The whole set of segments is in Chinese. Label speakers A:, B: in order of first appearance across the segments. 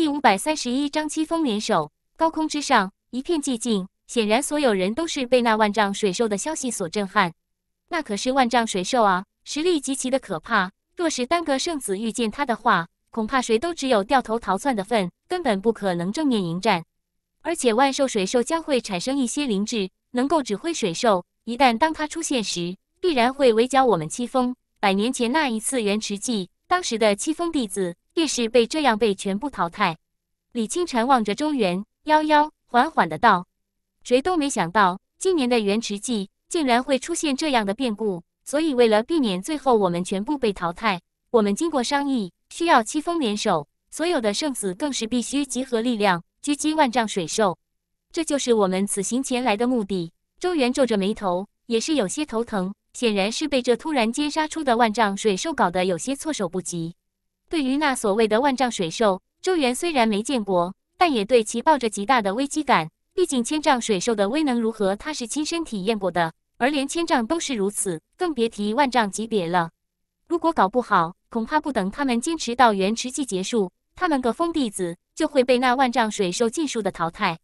A: 第五百三十一章，七峰联手。高空之上一片寂静，显然所有人都是被那万丈水兽的消息所震撼。那可是万丈水兽啊，实力极其的可怕。若是单个圣子遇见他的话，恐怕谁都只有掉头逃窜的份，根本不可能正面迎战。而且万兽水兽将会产生一些灵智，能够指挥水兽。一旦当它出现时，必然会围剿我们七峰。百年前那一次元池祭，当时的七峰弟子。越是被这样被全部淘汰，李清禅望着周元，幺幺缓缓的道：“谁都没想到今年的元池祭竟然会出现这样的变故，所以为了避免最后我们全部被淘汰，我们经过商议，需要七峰联手，所有的圣子更是必须集合力量狙击万丈水兽。这就是我们此行前来的目的。”周元皱着眉头，也是有些头疼，显然是被这突然间杀出的万丈水兽搞得有些措手不及。对于那所谓的万丈水兽，周元虽然没见过，但也对其抱着极大的危机感。毕竟千丈水兽的威能如何，他是亲身体验过的。而连千丈都是如此，更别提万丈级别了。如果搞不好，恐怕不等他们坚持到元池祭结束，他们个风弟子就会被那万丈水兽尽数的淘汰。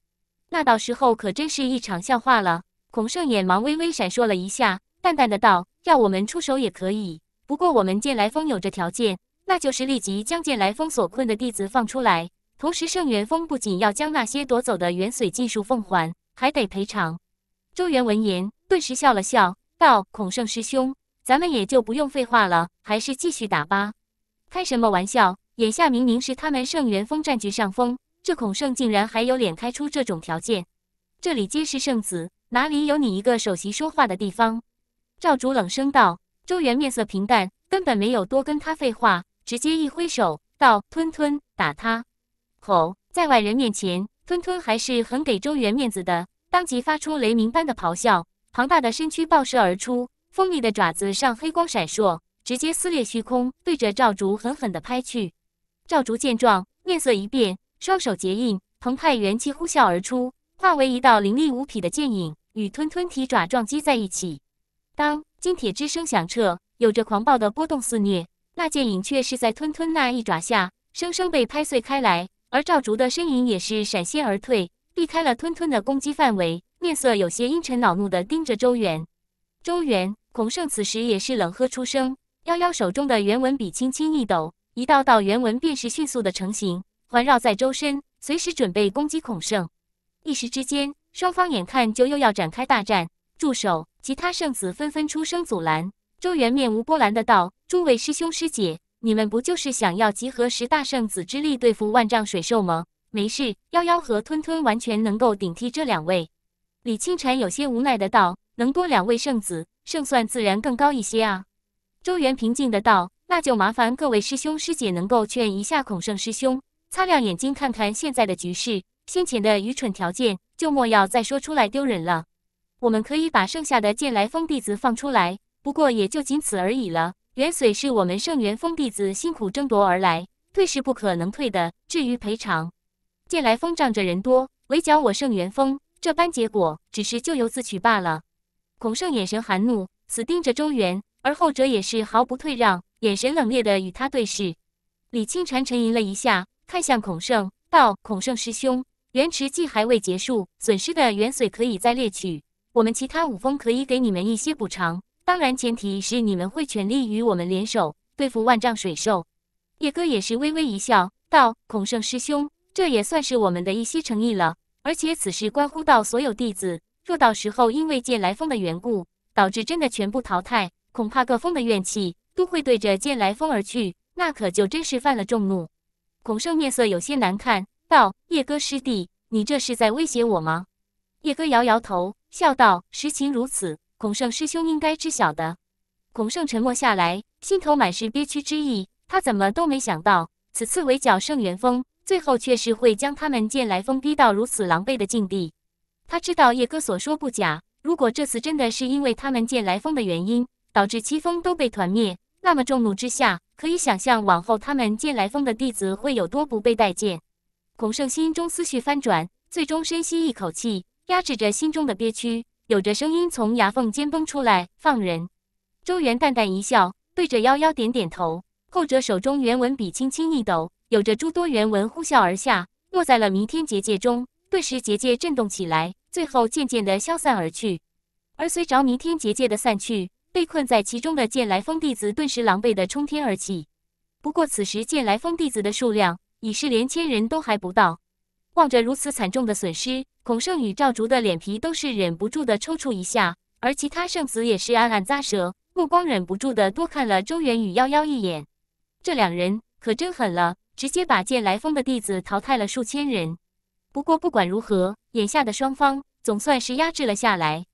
A: 那到时候可真是一场笑话了。孔圣眼芒微微闪烁了一下，淡淡的道：“要我们出手也可以，不过我们剑来峰有着条件。”那就是立即将剑来封锁困的弟子放出来，同时圣元峰不仅要将那些夺走的元髓尽数奉还，还得赔偿。周元闻言，顿时笑了笑，道：“孔圣师兄，咱们也就不用废话了，还是继续打吧。”开什么玩笑？眼下明明是他们圣元峰占据上风，这孔圣竟然还有脸开出这种条件？这里皆是圣子，哪里有你一个首席说话的地方？赵主冷声道。周元面色平淡，根本没有多跟他废话。直接一挥手，道：“吞吞，打他！”吼，在外人面前，吞吞还是很给周元面子的，当即发出雷鸣般的咆哮，庞大的身躯爆射而出，锋利的爪子上黑光闪烁，直接撕裂虚空，对着赵竹狠狠的拍去。赵竹见状，面色一变，双手结印，澎湃元气呼啸而出，化为一道凌厉无匹的剑影，与吞吞提爪撞击在一起。当金铁之声响彻，有着狂暴的波动肆虐。那剑影却是在吞吞那一爪下，生生被拍碎开来。而赵竹的身影也是闪现而退，避开了吞吞的攻击范围，面色有些阴沉，恼怒的盯着周元。周元、孔圣此时也是冷喝出声。妖妖手中的原文笔轻轻一抖，一道道原文便是迅速的成型，环绕在周身，随时准备攻击孔圣。一时之间，双方眼看就又要展开大战。助手！其他圣子纷纷出声阻拦。周元面无波澜的道。诸位师兄师姐，你们不就是想要集合十大圣子之力对付万丈水兽吗？没事，妖妖和吞吞完全能够顶替这两位。李清晨有些无奈的道：“能多两位圣子，胜算自然更高一些啊。”周元平静的道：“那就麻烦各位师兄师姐能够劝一下孔圣师兄，擦亮眼睛看看现在的局势，先前的愚蠢条件就莫要再说出来丢人了。我们可以把剩下的剑来峰弟子放出来，不过也就仅此而已了。”元髓是我们圣元封弟子辛苦争夺而来，退是不可能退的。至于赔偿，剑来峰仗着人多围剿我圣元封，这般结果只是咎由自取罢了。孔圣眼神含怒，死盯着周元，而后者也是毫不退让，眼神冷冽的与他对视。李清禅沉吟了一下，看向孔圣，道：“孔圣师兄，元池既还未结束，损失的元髓可以再猎取，我们其他五峰可以给你们一些补偿。”当然，前提是你们会全力与我们联手对付万丈水兽。叶哥也是微微一笑，道：“孔圣师兄，这也算是我们的一些诚意了。而且此事关乎到所有弟子，若到时候因为剑来风的缘故，导致真的全部淘汰，恐怕各峰的怨气都会对着剑来风而去，那可就真是犯了众怒。”孔圣面色有些难看，道：“叶哥师弟，你这是在威胁我吗？”叶哥摇摇头，笑道：“实情如此。”孔圣师兄应该知晓的。孔圣沉默下来，心头满是憋屈之意。他怎么都没想到，此次围剿圣元峰，最后却是会将他们剑来峰逼到如此狼狈的境地。他知道叶哥所说不假，如果这次真的是因为他们剑来峰的原因，导致七峰都被团灭，那么众怒之下，可以想象往后他们剑来峰的弟子会有多不被待见。孔圣心中思绪翻转，最终深吸一口气，压制着心中的憋屈。有着声音从牙缝间崩出来，放人。周元淡淡一笑，对着夭夭点点头。后者手中原文笔轻轻一抖，有着诸多原文呼啸而下，落在了弥天结界中，顿时结界震动起来，最后渐渐的消散而去。而随着弥天结界的散去，被困在其中的剑来峰弟子顿时狼狈的冲天而起。不过此时剑来峰弟子的数量已是连千人都还不到。望着如此惨重的损失。孔圣与赵竹的脸皮都是忍不住的抽搐一下，而其他圣子也是暗暗咂舌，目光忍不住的多看了周元与夭夭一眼。这两人可真狠了，直接把剑来风的弟子淘汰了数千人。不过不管如何，眼下的双方总算是压制了下来。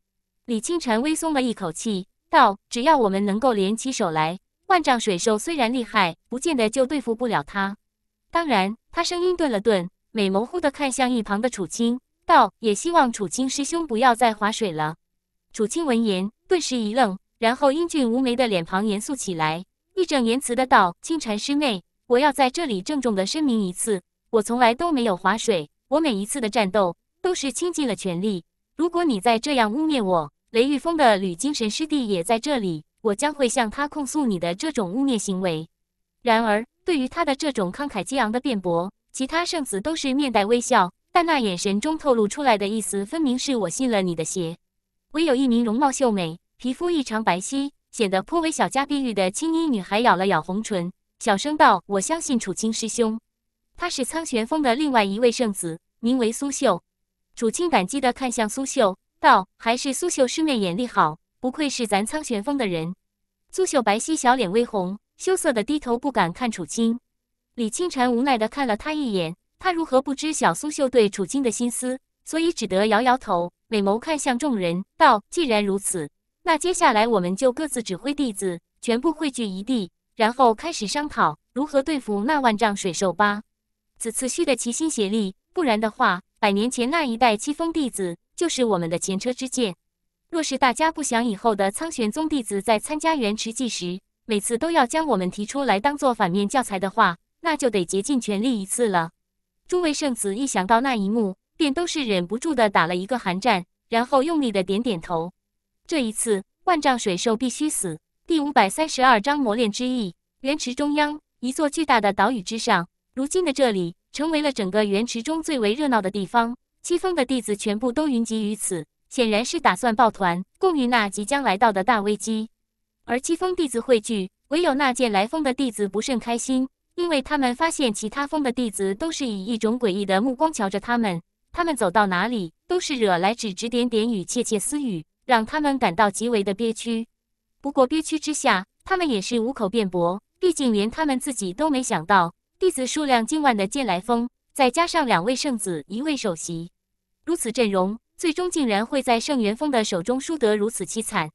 A: 李清晨微松了一口气，道：“只要我们能够联起手来，万丈水兽虽然厉害，不见得就对付不了他。当然，他声音顿了顿，美眸忽的看向一旁的楚青，道：“也希望楚青师兄不要再划水了。楚青闻言顿时一愣，然后英俊无眉的脸庞严肃起来，义正言辞的道：“青禅师妹，我要在这里郑重的声明一次，我从来都没有划水，我每一次的战斗都是倾尽了全力。如果你再这样污蔑我，雷玉峰的吕精神师弟也在这里，我将会向他控诉你的这种污蔑行为。”然而，对于他的这种慷慨激昂的辩驳，其他圣子都是面带微笑。但那眼神中透露出来的意思，分明是我信了你的邪。唯有一名容貌秀美、皮肤异常白皙、显得颇为小家碧玉的青衣女孩，咬了咬红唇，小声道：“我相信楚青师兄，他是苍玄峰的另外一位圣子，名为苏秀。”楚青感激的看向苏秀，道：“还是苏秀师妹眼力好，不愧是咱苍玄峰的人。”苏秀白皙小脸微红，羞涩的低头不敢看楚青。李清禅无奈的看了他一眼。他如何不知小苏绣对楚京的心思，所以只得摇摇头，美眸看向众人道：“既然如此，那接下来我们就各自指挥弟子，全部汇聚一地，然后开始商讨如何对付那万丈水兽吧。此次需得齐心协力，不然的话，百年前那一代七峰弟子就是我们的前车之鉴。若是大家不想以后的苍玄宗弟子在参加元池祭时，每次都要将我们提出来当做反面教材的话，那就得竭尽全力一次了。”诸位圣子一想到那一幕，便都是忍不住的打了一个寒战，然后用力的点点头。这一次，万丈水兽必须死。第五百三十二章磨练之意。原池中央，一座巨大的岛屿之上，如今的这里成为了整个原池中最为热闹的地方。七风的弟子全部都云集于此，显然是打算抱团共御那即将来到的大危机。而七风弟子汇聚，唯有那剑来风的弟子不甚开心。因为他们发现，其他峰的弟子都是以一种诡异的目光瞧着他们，他们走到哪里都是惹来指指点点与窃窃私语，让他们感到极为的憋屈。不过憋屈之下，他们也是无口辩驳，毕竟连他们自己都没想到，弟子数量近万的剑来峰，再加上两位圣子、一位首席，如此阵容，最终竟然会在圣元峰的手中输得如此凄惨，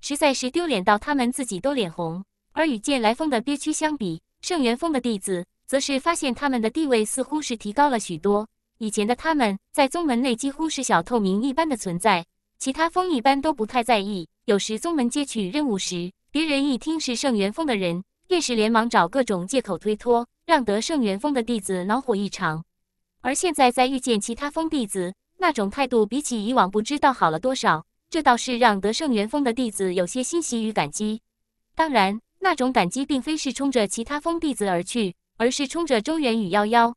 A: 实在是丢脸到他们自己都脸红。而与剑来峰的憋屈相比，圣元峰的弟子，则是发现他们的地位似乎是提高了许多。以前的他们在宗门内几乎是小透明一般的存在，其他峰一般都不太在意。有时宗门接取任务时，别人一听是圣元峰的人，便是连忙找各种借口推脱，让得圣元峰的弟子恼火异常。而现在在遇见其他峰弟子，那种态度比起以往不知道好了多少，这倒是让得圣元峰的弟子有些欣喜与感激。当然。那种感激并非是冲着其他风弟子而去，而是冲着周元与夭夭。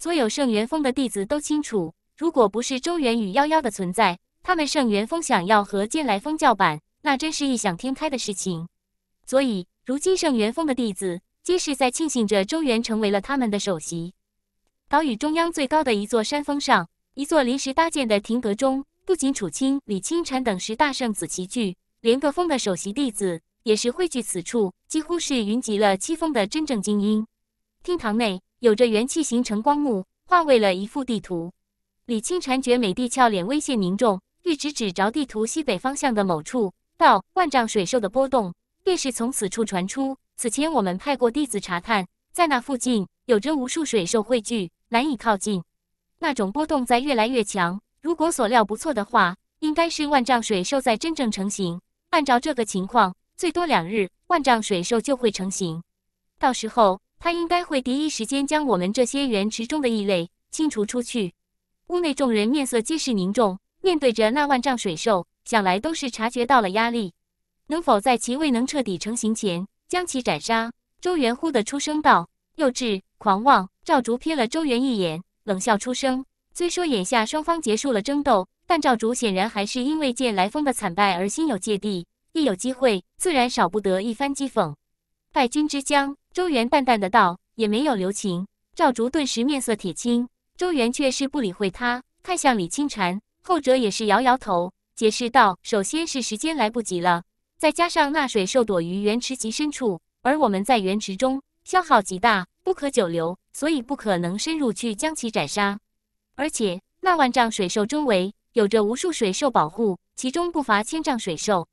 A: 所有圣元峰的弟子都清楚，如果不是周元与夭夭的存在，他们圣元峰想要和剑来峰叫板，那真是异想天开的事情。所以，如今圣元峰的弟子皆是在庆幸着周元成为了他们的首席。岛屿中央最高的一座山峰上，一座临时搭建的亭阁中，不仅楚清、李清禅等十大圣子齐聚，连各峰的首席弟子。也是汇聚此处，几乎是云集了七峰的真正精英。厅堂内有着元气形成光幕，化为了一幅地图。李清禅觉美帝俏脸微现凝重，玉指指着地图西北方向的某处，道：“万丈水兽的波动便是从此处传出。此前我们派过弟子查探，在那附近有着无数水兽汇聚，难以靠近。那种波动在越来越强。如果所料不错的话，应该是万丈水兽在真正成型。按照这个情况。”最多两日，万丈水兽就会成型。到时候，他应该会第一时间将我们这些原池中的异类清除出去。屋内众人面色皆是凝重，面对着那万丈水兽，想来都是察觉到了压力。能否在其未能彻底成型前将其斩杀？周元忽地出声道：“幼稚，狂妄！”赵竹瞥了周元一眼，冷笑出声。虽说眼下双方结束了争斗，但赵竹显然还是因为剑来风的惨败而心有芥蒂。一有机会，自然少不得一番讥讽。败军之将，周元淡淡的道，也没有留情。赵竹顿时面色铁青，周元却是不理会他，看向李清禅，后者也是摇摇头，解释道：“首先是时间来不及了，再加上那水兽躲于原池极深处，而我们在原池中消耗极大，不可久留，所以不可能深入去将其斩杀。而且那万丈水兽周围有着无数水兽保护，其中不乏千丈水兽。”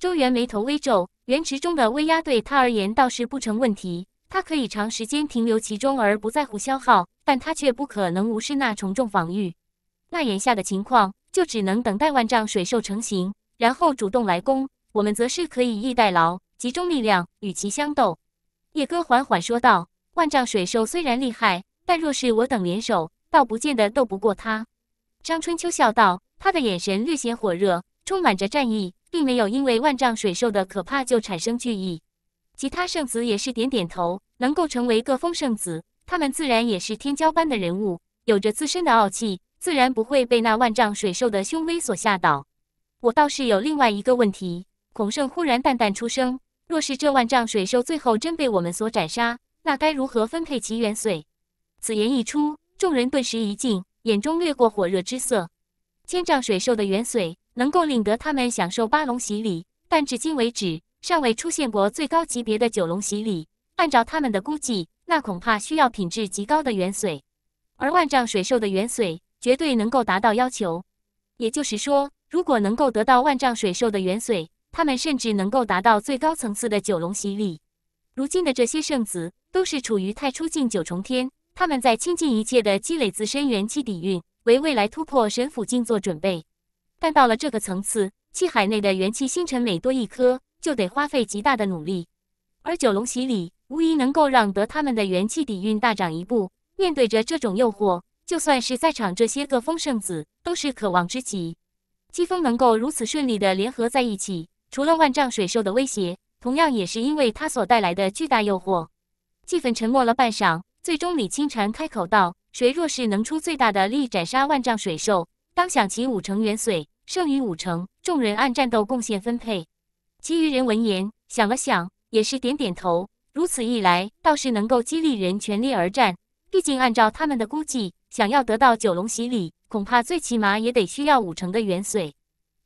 A: 周元眉头微皱，原池中的威压对他而言倒是不成问题，他可以长时间停留其中而不在乎消耗。但他却不可能无视那重重防御。那眼下的情况，就只能等待万丈水兽成型，然后主动来攻。我们则是可以逸待劳，集中力量与其相斗。叶哥缓缓说道：“万丈水兽虽然厉害，但若是我等联手，倒不见得斗不过他。”张春秋笑道，他的眼神略显火热，充满着战意。并没有因为万丈水兽的可怕就产生惧意，其他圣子也是点点头。能够成为各峰圣子，他们自然也是天骄般的人物，有着自身的傲气，自然不会被那万丈水兽的凶威所吓倒。我倒是有另外一个问题，孔圣忽然淡淡出声：“若是这万丈水兽最后真被我们所斩杀，那该如何分配其元髓？”此言一出，众人顿时一静，眼中掠过火热之色。千丈水兽的元髓。能够令得他们享受八龙洗礼，但至今为止尚未出现过最高级别的九龙洗礼。按照他们的估计，那恐怕需要品质极高的元髓，而万丈水兽的元髓绝对能够达到要求。也就是说，如果能够得到万丈水兽的元髓，他们甚至能够达到最高层次的九龙洗礼。如今的这些圣子都是处于太初境九重天，他们在倾尽一切的积累自身元气底蕴，为未来突破神府境做准备。但到了这个层次，气海内的元气星辰每多一颗，就得花费极大的努力。而九龙洗礼无疑能够让得他们的元气底蕴大涨一步。面对着这种诱惑，就算是在场这些个风圣子都是渴望之极。季风能够如此顺利的联合在一起，除了万丈水兽的威胁，同样也是因为他所带来的巨大诱惑。季风沉默了半晌，最终李清禅开口道：“谁若是能出最大的力斩杀万丈水兽？”当想齐五成元髓，剩余五成，众人按战斗贡献分配。其余人闻言想了想，也是点点头。如此一来，倒是能够激励人全力而战。毕竟按照他们的估计，想要得到九龙洗礼，恐怕最起码也得需要五成的元髓。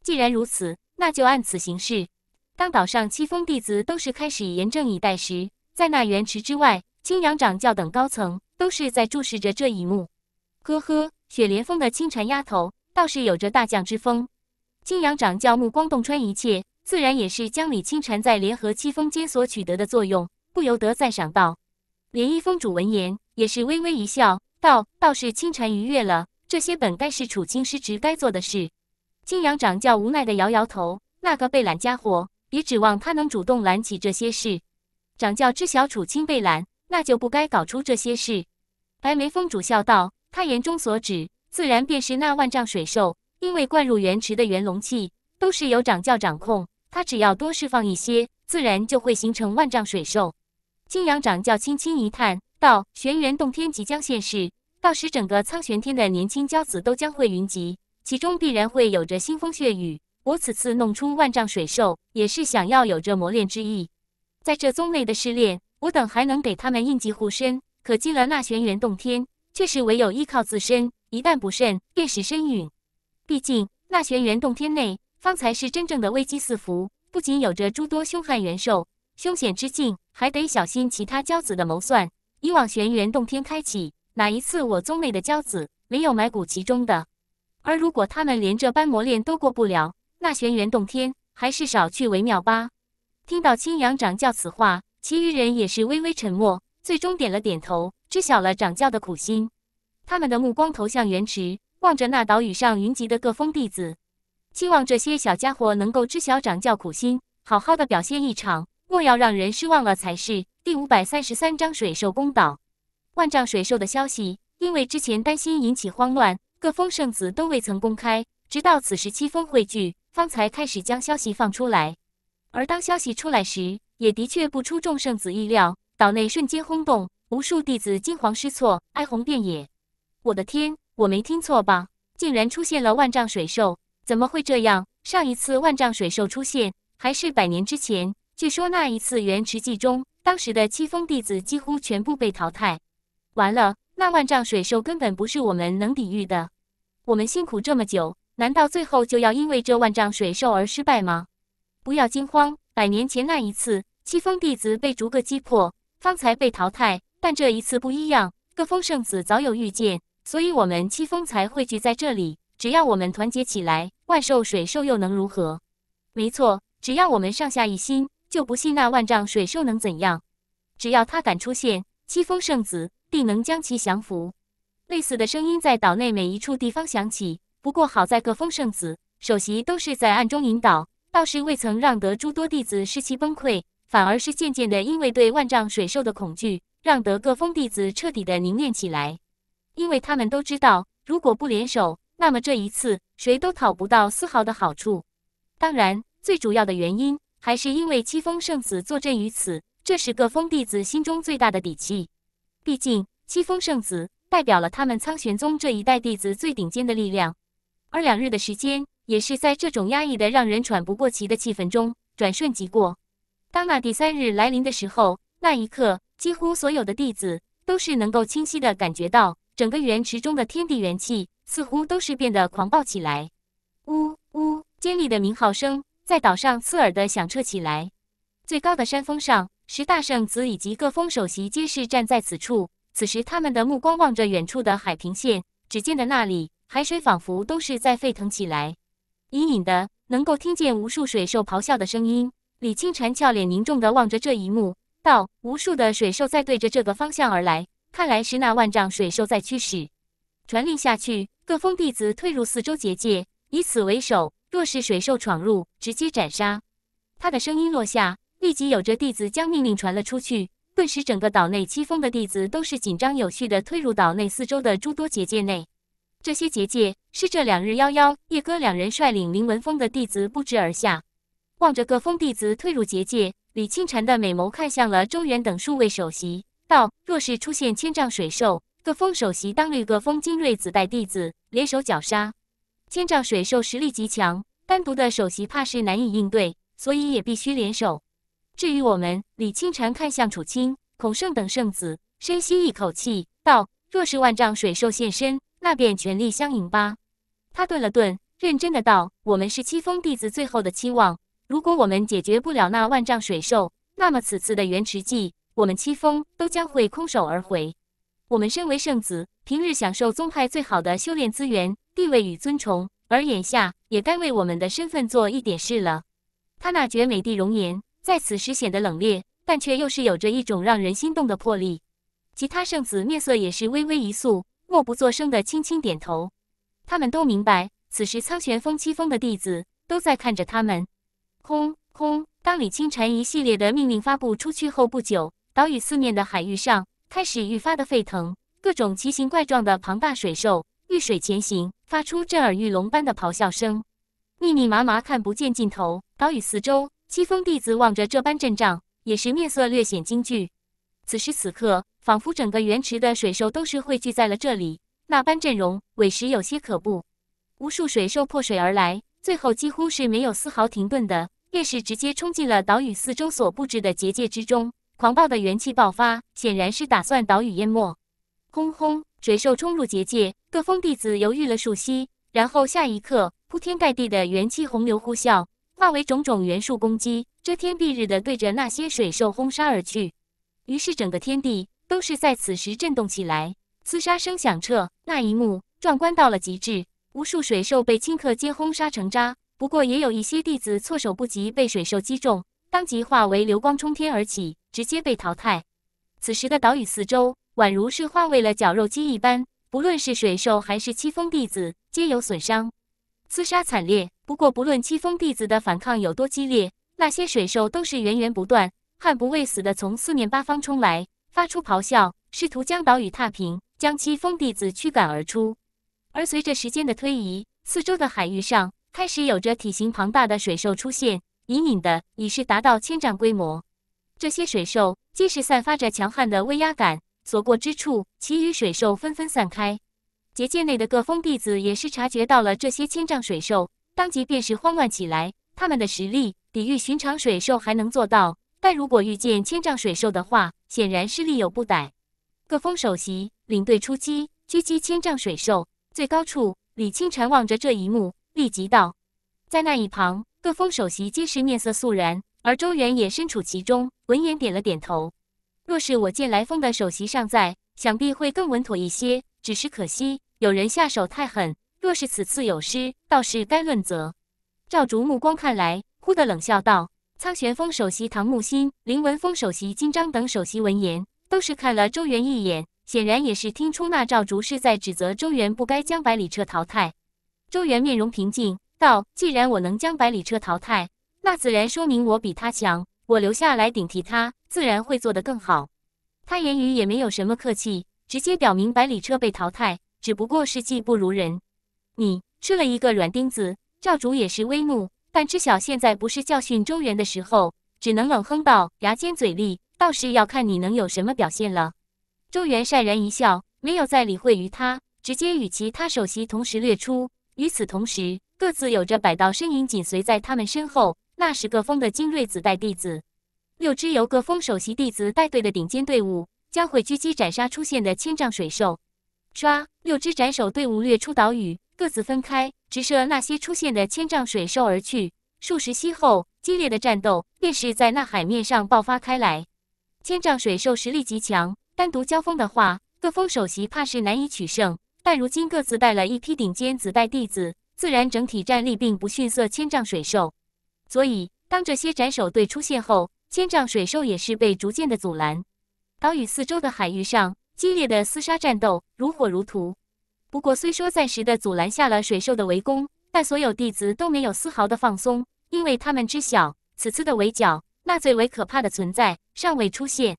A: 既然如此，那就按此行事。当岛上七峰弟子都是开始严阵以待时，在那元池之外，青阳掌教等高层都是在注视着这一幕。呵呵，雪莲峰的青禅丫头。倒是有着大将之风。金阳掌教目光洞穿一切，自然也是将李清禅在联合七峰间所取得的作用，不由得赞赏道：“连衣峰主闻言也是微微一笑，道：‘倒是清禅逾越了，这些本该是楚清失职该做的事。’”金阳掌教无奈的摇摇头：“那个被懒家伙，别指望他能主动揽起这些事。”掌教知晓楚清被懒，那就不该搞出这些事。白眉峰主笑道：“他言中所指。”自然便是那万丈水兽，因为灌入元池的元龙气都是由掌教掌控，他只要多释放一些，自然就会形成万丈水兽。金阳掌教轻轻一叹道：“玄元洞天即将现世，到时整个苍玄天的年轻骄子都将会云集，其中必然会有着腥风血雨。我此次弄出万丈水兽，也是想要有着磨练之意。在这宗内的试炼，我等还能给他们应急护身，可进了那玄元洞天，却是唯有依靠自身。”一旦不慎，便是身陨。毕竟那玄元洞天内，方才是真正的危机四伏，不仅有着诸多凶悍元兽、凶险之境，还得小心其他骄子的谋算。以往玄元洞天开启，哪一次我宗内的骄子没有埋骨其中的？而如果他们连这般磨练都过不了，那玄元洞天还是少去为妙吧。听到青阳掌教此话，其余人也是微微沉默，最终点了点头，知晓了掌教的苦心。他们的目光投向原池，望着那岛屿上云集的各峰弟子，期望这些小家伙能够知晓掌教苦心，好好的表现一场，莫要让人失望了才是。第五百三十三章水兽公岛。万丈水兽的消息，因为之前担心引起慌乱，各峰圣子都未曾公开，直到此时七峰汇聚，方才开始将消息放出来。而当消息出来时，也的确不出众圣子意料，岛内瞬间轰动，无数弟子惊惶失措，哀鸿遍野。我的天，我没听错吧？竟然出现了万丈水兽，怎么会这样？上一次万丈水兽出现还是百年之前，据说那一次元池记中，当时的七峰弟子几乎全部被淘汰。完了，那万丈水兽根本不是我们能抵御的。我们辛苦这么久，难道最后就要因为这万丈水兽而失败吗？不要惊慌，百年前那一次，七峰弟子被逐个击破，方才被淘汰，但这一次不一样，各峰圣子早有预见。所以，我们七峰才汇聚在这里。只要我们团结起来，万兽水兽又能如何？没错，只要我们上下一心，就不信那万丈水兽能怎样。只要他敢出现，七峰圣子定能将其降服。类似的声音在岛内每一处地方响起。不过好在各峰圣子首席都是在暗中引导，倒是未曾让得诸多弟子士气崩溃，反而是渐渐的因为对万丈水兽的恐惧，让得各峰弟子彻底的凝练起来。因为他们都知道，如果不联手，那么这一次谁都讨不到丝毫的好处。当然，最主要的原因还是因为七风圣子坐镇于此，这是各峰弟子心中最大的底气。毕竟，七风圣子代表了他们苍玄宗这一代弟子最顶尖的力量。而两日的时间，也是在这种压抑的、让人喘不过气的气氛中转瞬即过。当那第三日来临的时候，那一刻，几乎所有的弟子都是能够清晰的感觉到。整个原池中的天地元气似乎都是变得狂暴起来，呜呜，尖利的鸣号声在岛上刺耳的响彻起来。最高的山峰上，十大圣子以及各峰首席皆是站在此处。此时，他们的目光望着远处的海平线，只见的那里海水仿佛都是在沸腾起来，隐隐的能够听见无数水兽咆哮的声音。李清禅俏脸凝重的望着这一幕，道：“无数的水兽在对着这个方向而来。”看来是那万丈水兽在驱使。传令下去，各峰弟子退入四周结界，以此为首。若是水兽闯入，直接斩杀。他的声音落下，立即有着弟子将命令传了出去。顿时，整个岛内七峰的弟子都是紧张有序的退入岛内四周的诸多结界内。这些结界是这两日妖妖叶哥两人率领林文峰的弟子布置而下。望着各峰弟子退入结界，李清禅的美眸看向了周元等数位首席。道，若是出现千丈水兽，各峰首席当率各峰精锐子代弟子联手绞杀。千丈水兽实力极强，单独的首席怕是难以应对，所以也必须联手。至于我们，李清禅看向楚清、孔圣等圣子，深吸一口气道：“若是万丈水兽现身，那便全力相迎吧。”他顿了顿，认真的道：“我们是七峰弟子最后的期望，如果我们解决不了那万丈水兽，那么此次的元池祭……”我们七峰都将会空手而回。我们身为圣子，平日享受宗派最好的修炼资源、地位与尊崇，而眼下也该为我们的身份做一点事了。他那绝美的容颜在此时显得冷冽，但却又是有着一种让人心动的魄力。其他圣子面色也是微微一肃，默不作声的轻轻点头。他们都明白，此时苍玄峰七峰的弟子都在看着他们。空空，当李清晨一系列的命令发布出去后不久。岛屿四面的海域上开始愈发的沸腾，各种奇形怪状的庞大水兽遇水前行，发出震耳欲聋般的咆哮声，密密麻麻，看不见尽头。岛屿四周，西风弟子望着这般阵仗，也是面色略显惊惧。此时此刻，仿佛整个原池的水兽都是汇聚在了这里，那般阵容委实有些可怖。无数水兽破水而来，最后几乎是没有丝毫停顿的，便是直接冲进了岛屿四周所布置的结界之中。狂暴的元气爆发，显然是打算岛屿淹没。轰轰！水兽冲入结界，各峰弟子犹豫了数息，然后下一刻，铺天盖地的元气洪流呼啸，化为种种元素攻击，遮天蔽日的对着那些水兽轰杀而去。于是整个天地都是在此时震动起来，厮杀声响彻。那一幕壮观到了极致，无数水兽被顷刻间轰杀成渣。不过也有一些弟子措手不及，被水兽击中。当即化为流光冲天而起，直接被淘汰。此时的岛屿四周宛如是化为了绞肉机一般，不论是水兽还是七风弟子，皆有损伤。厮杀惨烈，不过不论七风弟子的反抗有多激烈，那些水兽都是源源不断、悍不畏死的从四面八方冲来，发出咆哮，试图将岛屿踏平，将七风弟子驱赶而出。而随着时间的推移，四周的海域上开始有着体型庞大的水兽出现。隐隐的已是达到千丈规模，这些水兽皆是散发着强悍的威压感，所过之处，其余水兽纷纷散开。结界内的各峰弟子也是察觉到了这些千丈水兽，当即便是慌乱起来。他们的实力抵御寻常水兽还能做到，但如果遇见千丈水兽的话，显然是力有不逮。各峰首席领队出击，狙击千丈水兽。最高处，李清禅望着这一幕，立即道：“在那一旁。”各峰首席皆是面色肃然，而周元也身处其中，闻言点了点头。若是我见来峰的首席尚在，想必会更稳妥一些。只是可惜，有人下手太狠。若是此次有失，倒是该论责。赵竹目光看来，忽地冷笑道：“苍玄峰首席唐木心、林文峰首席金章等首席闻言，都是看了周元一眼，显然也是听出那赵竹是在指责周元不该将百里彻淘汰。”周元面容平静。道：“既然我能将百里车淘汰，那自然说明我比他强。我留下来顶替他，自然会做得更好。”他言语也没有什么客气，直接表明百里车被淘汰，只不过是技不如人。你吃了一个软钉子，赵主也是微怒，但知晓现在不是教训周元的时候，只能冷哼道：“牙尖嘴利，倒是要看你能有什么表现了。”周元善然一笑，没有再理会于他，直接与其他首席同时掠出。与此同时。各自有着百道身影紧随在他们身后，那十个峰的精锐子代弟子，六支由各峰首席弟子带队的顶尖队伍，将会狙击斩杀出现的千丈水兽。唰，六支斩首队伍掠出岛屿，各自分开，直射那些出现的千丈水兽而去。数十息后，激烈的战斗便是在那海面上爆发开来。千丈水兽实力极强，单独交锋的话，各峰首席怕是难以取胜。但如今各自带了一批顶尖子代弟子。自然整体战力并不逊色千丈水兽，所以当这些斩首队出现后，千丈水兽也是被逐渐的阻拦。岛屿四周的海域上，激烈的厮杀战斗如火如荼。不过虽说暂时的阻拦下了水兽的围攻，但所有弟子都没有丝毫的放松，因为他们知晓此次的围剿，那最为可怕的存在尚未出现。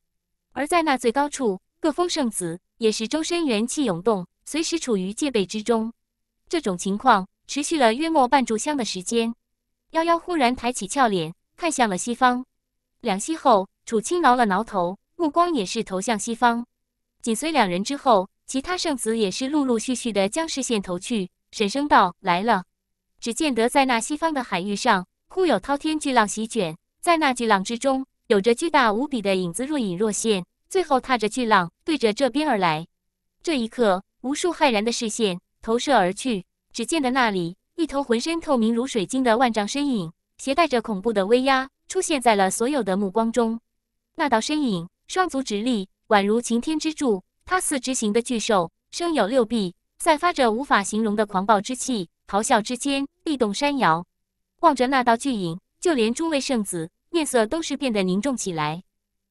A: 而在那最高处，各峰圣子也是周身元气涌动，随时处于戒备之中。这种情况。持续了约莫半炷香的时间，夭夭忽然抬起俏脸，看向了西方。两息后，楚青挠了挠头，目光也是投向西方。紧随两人之后，其他圣子也是陆陆续续的将视线投去，沈声道：“来了！”只见得在那西方的海域上，忽有滔天巨浪席卷，在那巨浪之中，有着巨大无比的影子若隐若现，最后踏着巨浪对着这边而来。这一刻，无数骇然的视线投射而去。只见得那里，一头浑身透明如水晶的万丈身影，携带着恐怖的威压，出现在了所有的目光中。那道身影双足直立，宛如擎天之柱。它四肢形的巨兽，生有六臂，散发着无法形容的狂暴之气，咆哮之间，地动山摇。望着那道巨影，就连诸位圣子面色都是变得凝重起来。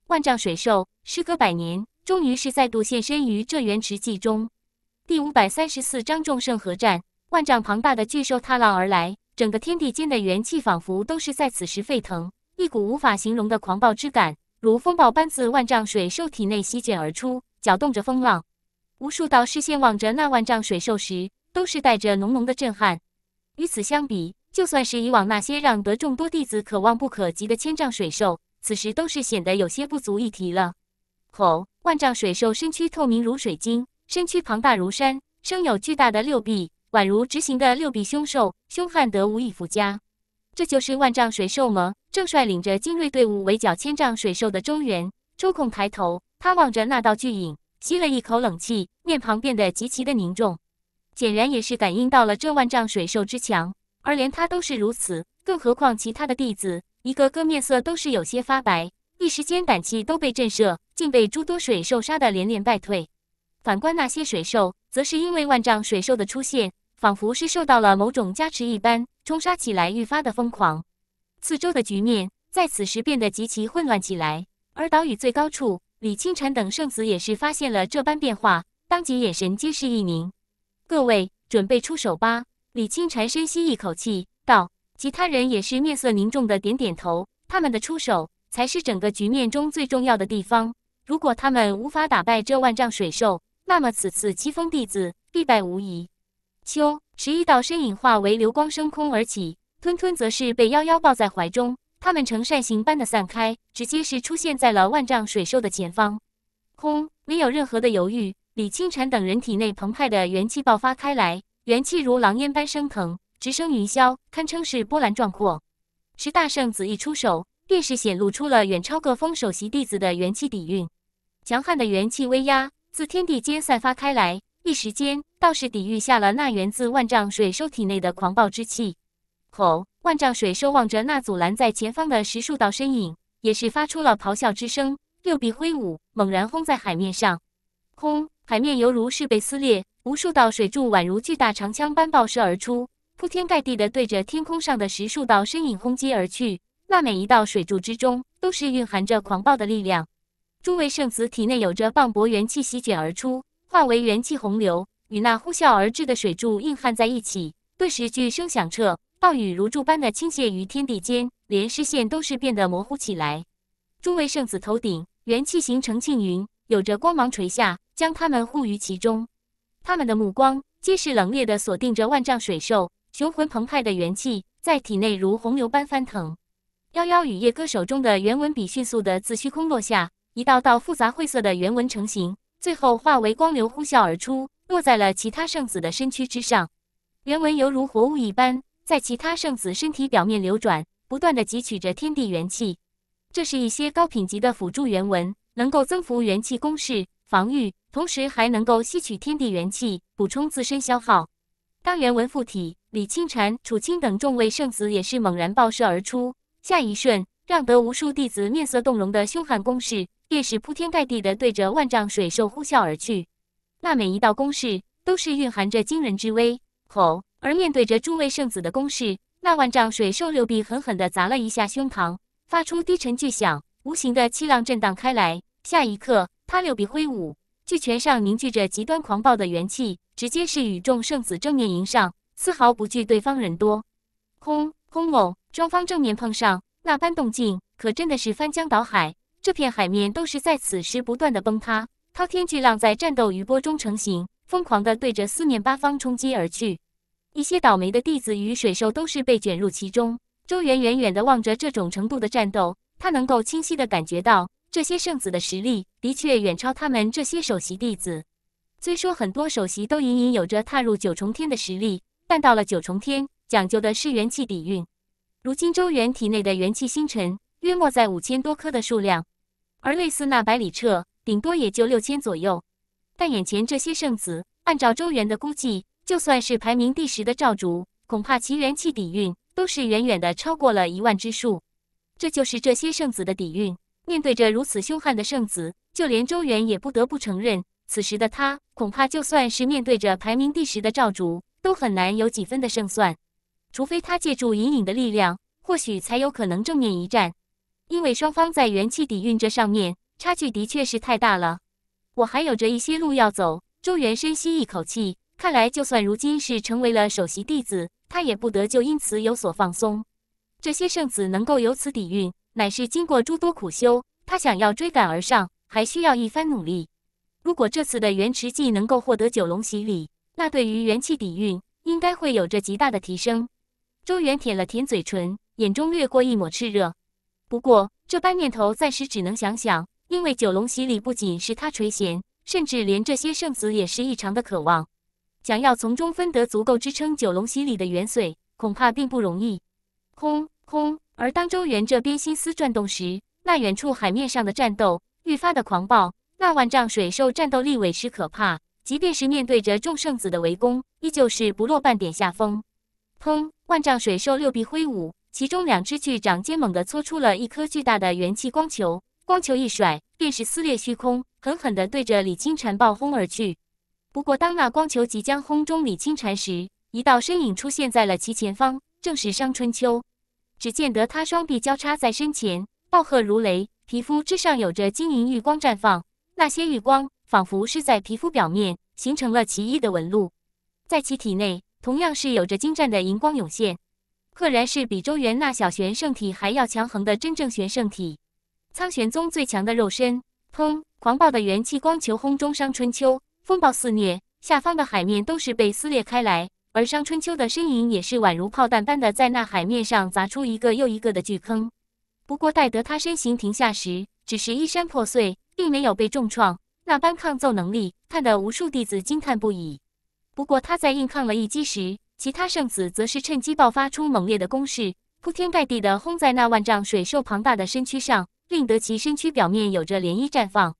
A: 万丈水兽，时隔百年，终于是再度现身于这元池记中。第五百三十四章众圣合战。万丈庞大的巨兽踏浪而来，整个天地间的元气仿佛都是在此时沸腾，一股无法形容的狂暴之感，如风暴般自万丈水兽体内席卷而出，搅动着风浪。无数道视线望着那万丈水兽时，都是带着浓浓的震撼。与此相比，就算是以往那些让得众多弟子可望不可及的千丈水兽，此时都是显得有些不足一提了。吼！万丈水兽身躯透明如水晶，身躯庞大如山，生有巨大的六臂。宛如直行的六臂凶兽，凶悍得无以复加。这就是万丈水兽吗？正率领着精锐队伍围剿千丈水兽的中原抽空抬头，他望着那道巨影，吸了一口冷气，面庞变得极其的凝重，显然也是感应到了这万丈水兽之强。而连他都是如此，更何况其他的弟子，一个个面色都是有些发白，一时间胆气都被震慑，竟被诸多水兽杀得连连败退。反观那些水兽，则是因为万丈水兽的出现。仿佛是受到了某种加持一般，冲杀起来愈发的疯狂。四周的局面在此时变得极其混乱起来。而岛屿最高处，李清禅等圣子也是发现了这般变化，当即眼神皆是一凝。各位，准备出手吧！李清禅深吸一口气道。其他人也是面色凝重的点点头。他们的出手才是整个局面中最重要的地方。如果他们无法打败这万丈水兽，那么此次七峰弟子必败无疑。秋十一道身影化为流光升空而起，吞吞则是被夭夭抱在怀中。他们呈扇形般的散开，直接是出现在了万丈水兽的前方。空没有任何的犹豫，李清禅等人体内澎湃的元气爆发开来，元气如狼烟般升腾，直升云霄，堪称是波澜壮阔。十大圣子一出手，便是显露出了远超各峰首席弟子的元气底蕴，强悍的元气威压自天地间散发开来。一时间，倒是抵御下了那源自万丈水兽体内的狂暴之气。吼！万丈水兽望着那阻拦在前方的十数道身影，也是发出了咆哮之声。六臂挥舞，猛然轰在海面上。轰！海面犹如是被撕裂，无数道水柱宛如巨大长枪般爆射而出，铺天盖地的对着天空上的十数道身影轰击而去。那每一道水柱之中，都是蕴含着狂暴的力量。诸位圣子体内有着磅礴元气席卷而出。化为元气洪流，与那呼啸而至的水柱硬撼在一起，顿时巨声响彻，暴雨如注般的倾泻于天地间，连视线都是变得模糊起来。诸位圣子头顶元气形成庆云，有着光芒垂下，将他们护于其中。他们的目光皆是冷冽的锁定着万丈水兽，雄浑澎湃的元气在体内如洪流般翻腾。夭夭雨夜歌手中的原文笔迅速的自虚空落下，一道道复杂晦涩的原文成型。最后化为光流呼啸而出，落在了其他圣子的身躯之上。原文犹如活物一般，在其他圣子身体表面流转，不断的汲取着天地元气。这是一些高品级的辅助原文，能够增幅元气攻势、防御，同时还能够吸取天地元气，补充自身消耗。当原文附体，李清禅、楚清等众位圣子也是猛然爆射而出，下一瞬，让得无数弟子面色动容的凶悍攻势。烈是铺天盖地的对着万丈水兽呼啸而去，那每一道攻势都是蕴含着惊人之威。吼！而面对着诸位圣子的攻势，那万丈水兽六臂狠狠地砸了一下胸膛，发出低沉巨响，无形的气浪震荡开来。下一刻，他六臂挥舞，巨拳上凝聚着极端狂暴的元气，直接是与众圣子正面迎上，丝毫不惧对方人多。轰轰隆！双方正面碰上，那般动静可真的是翻江倒海。这片海面都是在此时不断的崩塌，滔天巨浪在战斗余波中成型，疯狂的对着四面八方冲击而去。一些倒霉的弟子与水兽都是被卷入其中。周元远远的望着这种程度的战斗，他能够清晰的感觉到这些圣子的实力的确远超他们这些首席弟子。虽说很多首席都隐隐有着踏入九重天的实力，但到了九重天，讲究的是元气底蕴。如今周元体内的元气星辰约莫在五千多颗的数量。而类似那百里彻，顶多也就六千左右。但眼前这些圣子，按照周元的估计，就算是排名第十的赵竹，恐怕其元气底蕴都是远远的超过了一万之数。这就是这些圣子的底蕴。面对着如此凶悍的圣子，就连周元也不得不承认，此时的他恐怕就算是面对着排名第十的赵竹，都很难有几分的胜算。除非他借助隐隐的力量，或许才有可能正面一战。因为双方在元气底蕴这上面差距的确是太大了，我还有着一些路要走。周元深吸一口气，看来就算如今是成为了首席弟子，他也不得就因此有所放松。这些圣子能够有此底蕴，乃是经过诸多苦修，他想要追赶而上，还需要一番努力。如果这次的元池祭能够获得九龙洗礼，那对于元气底蕴应该会有着极大的提升。周元舔了舔嘴唇，眼中掠过一抹炽热。不过，这般念头暂时只能想想，因为九龙洗礼不仅是他垂涎，甚至连这些圣子也是异常的渴望，想要从中分得足够支撑九龙洗礼的元髓，恐怕并不容易。轰轰！而当周元这边心思转动时，那远处海面上的战斗愈发的狂暴，那万丈水兽战斗力委实可怕，即便是面对着众圣子的围攻，依旧是不落半点下风。砰！万丈水兽六臂挥舞。其中两只巨掌尖猛地搓出了一颗巨大的元气光球，光球一甩，便是撕裂虚空，狠狠的对着李清禅爆轰而去。不过，当那光球即将轰中李清禅时，一道身影出现在了其前方，正是商春秋。只见得他双臂交叉在身前，暴喝如雷，皮肤之上有着晶莹玉光绽放，那些玉光仿佛是在皮肤表面形成了奇异的纹路，在其体内同样是有着精湛的荧光涌现。赫然是比周元那小玄圣体还要强横的真正玄圣体，苍玄宗最强的肉身。砰！狂暴的元气光球轰中商春秋，风暴肆虐，下方的海面都是被撕裂开来，而商春秋的身影也是宛如炮弹般的在那海面上砸出一个又一个的巨坑。不过待得他身形停下时，只是衣衫破碎，并没有被重创，那般抗揍能力，看得无数弟子惊叹不已。不过他在硬抗了一击时，其他圣子则是趁机爆发出猛烈的攻势，铺天盖地的轰在那万丈水兽庞大的身躯上，令得其身躯表面有着涟漪绽放。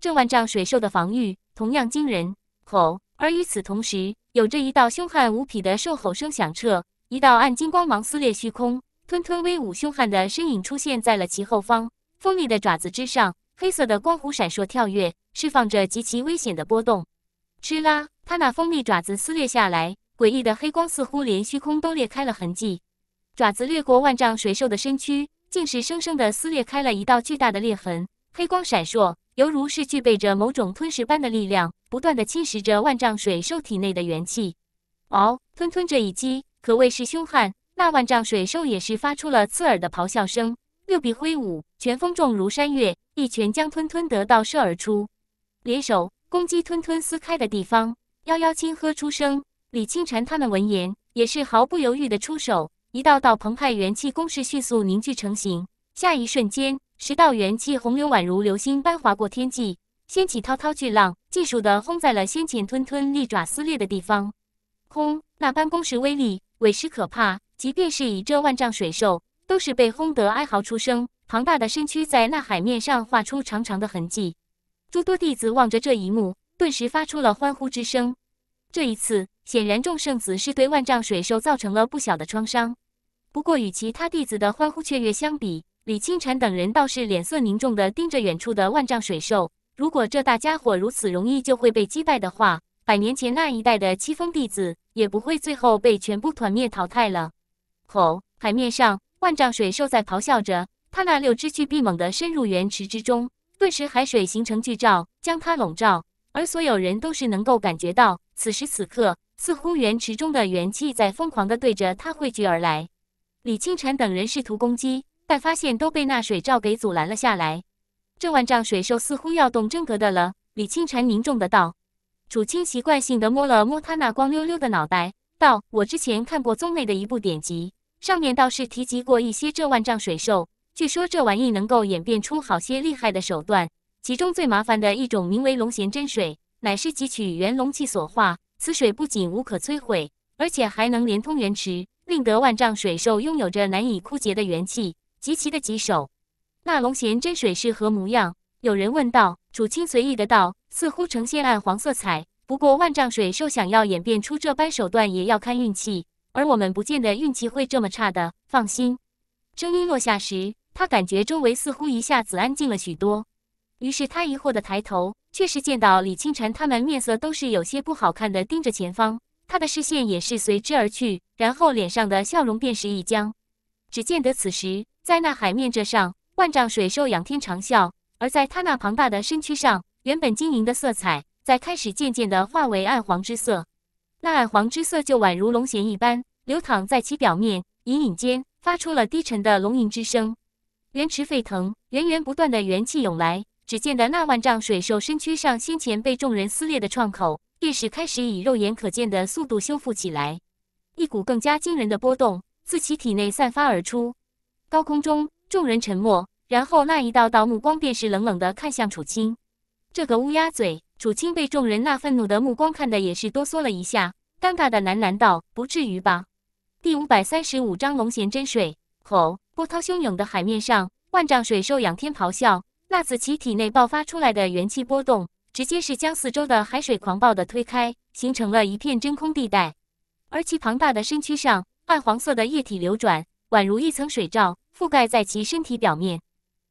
A: 这万丈水兽的防御同样惊人。吼！而与此同时，有着一道凶悍无匹的兽吼声响彻，一道暗金光芒撕裂虚空，吞吞威武凶悍的身影出现在了其后方，锋利的爪子之上，黑色的光弧闪烁跳跃，释放着极其危险的波动。哧啦！他那锋利爪子撕裂下来。诡异的黑光似乎连虚空都裂开了痕迹，爪子掠过万丈水兽的身躯，竟是生生的撕裂开了一道巨大的裂痕。黑光闪烁，犹如是具备着某种吞噬般的力量，不断的侵蚀着万丈水兽体内的元气。嗷！吞吞这一击可谓是凶悍，那万丈水兽也是发出了刺耳的咆哮声，六臂挥舞，拳风重如山岳，一拳将吞吞得倒射而出。联手攻击吞吞撕开的地方，幺幺轻喝出声。李清禅他们闻言，也是毫不犹豫的出手，一道道澎湃元气攻势迅速凝聚成型。下一瞬间，十道元气洪流宛如流星般划过天际，掀起滔滔巨浪，尽数的轰在了先前吞吞利爪撕裂的地方。轰！那般攻势威力委实可怕，即便是以这万丈水兽，都是被轰得哀嚎出声，庞大的身躯在那海面上画出长长的痕迹。诸多弟子望着这一幕，顿时发出了欢呼之声。这一次。显然，众圣子是对万丈水兽造成了不小的创伤。不过，与其他弟子的欢呼雀跃相比，李清禅等人倒是脸色凝重的盯着远处的万丈水兽。如果这大家伙如此容易就会被击败的话，百年前那一代的七峰弟子也不会最后被全部团灭淘汰了。吼！海面上，万丈水兽在咆哮着，它那六只巨臂猛地深入圆池之中，顿时海水形成巨罩，将它笼罩。而所有人都是能够感觉到。此时此刻，似乎原池中的元气在疯狂的对着他汇聚而来。李清晨等人试图攻击，但发现都被那水罩给阻拦了下来。这万丈水兽似乎要动真格的了。李清晨凝重的道：“楚清习惯性的摸了摸他那光溜溜的脑袋，道：我之前看过宗内的一部典籍，上面倒是提及过一些这万丈水兽。据说这玩意能够演变出好些厉害的手段，其中最麻烦的一种名为龙涎真水。”乃是汲取元龙气所化，此水不仅无可摧毁，而且还能连通元池，令得万丈水兽拥有着难以枯竭的元气，极其的棘手。那龙涎真水是何模样？有人问道。楚清随意的道：“似乎呈现暗黄色彩。不过万丈水兽想要演变出这般手段，也要看运气。而我们不见得运气会这么差的。放心。”声音落下时，他感觉周围似乎一下子安静了许多。于是他疑惑的抬头。确实见到李清晨他们面色都是有些不好看的，盯着前方，他的视线也是随之而去，然后脸上的笑容便是一僵。只见得此时，在那海面之上，万丈水兽仰天长啸，而在他那庞大的身躯上，原本晶莹的色彩在开始渐渐的化为暗黄之色，那暗黄之色就宛如龙涎一般流淌在其表面，隐隐间发出了低沉的龙吟之声，元池沸腾，源源不断的元气涌来。只见的那万丈水兽身躯上先前被众人撕裂的创口，便是开始以肉眼可见的速度修复起来。一股更加惊人的波动自其体内散发而出。高空中，众人沉默，然后那一道道目光便是冷冷的看向楚青。这个乌鸦嘴！楚青被众人那愤怒的目光看的也是哆嗦了一下，尴尬的喃喃道：“不至于吧。”第五百三十五章龙涎真水。吼！波涛汹涌的海面上，万丈水兽仰天咆哮。那子其体内爆发出来的元气波动，直接是将四周的海水狂暴的推开，形成了一片真空地带。而其庞大的身躯上，暗黄色的液体流转，宛如一层水罩覆盖在其身体表面。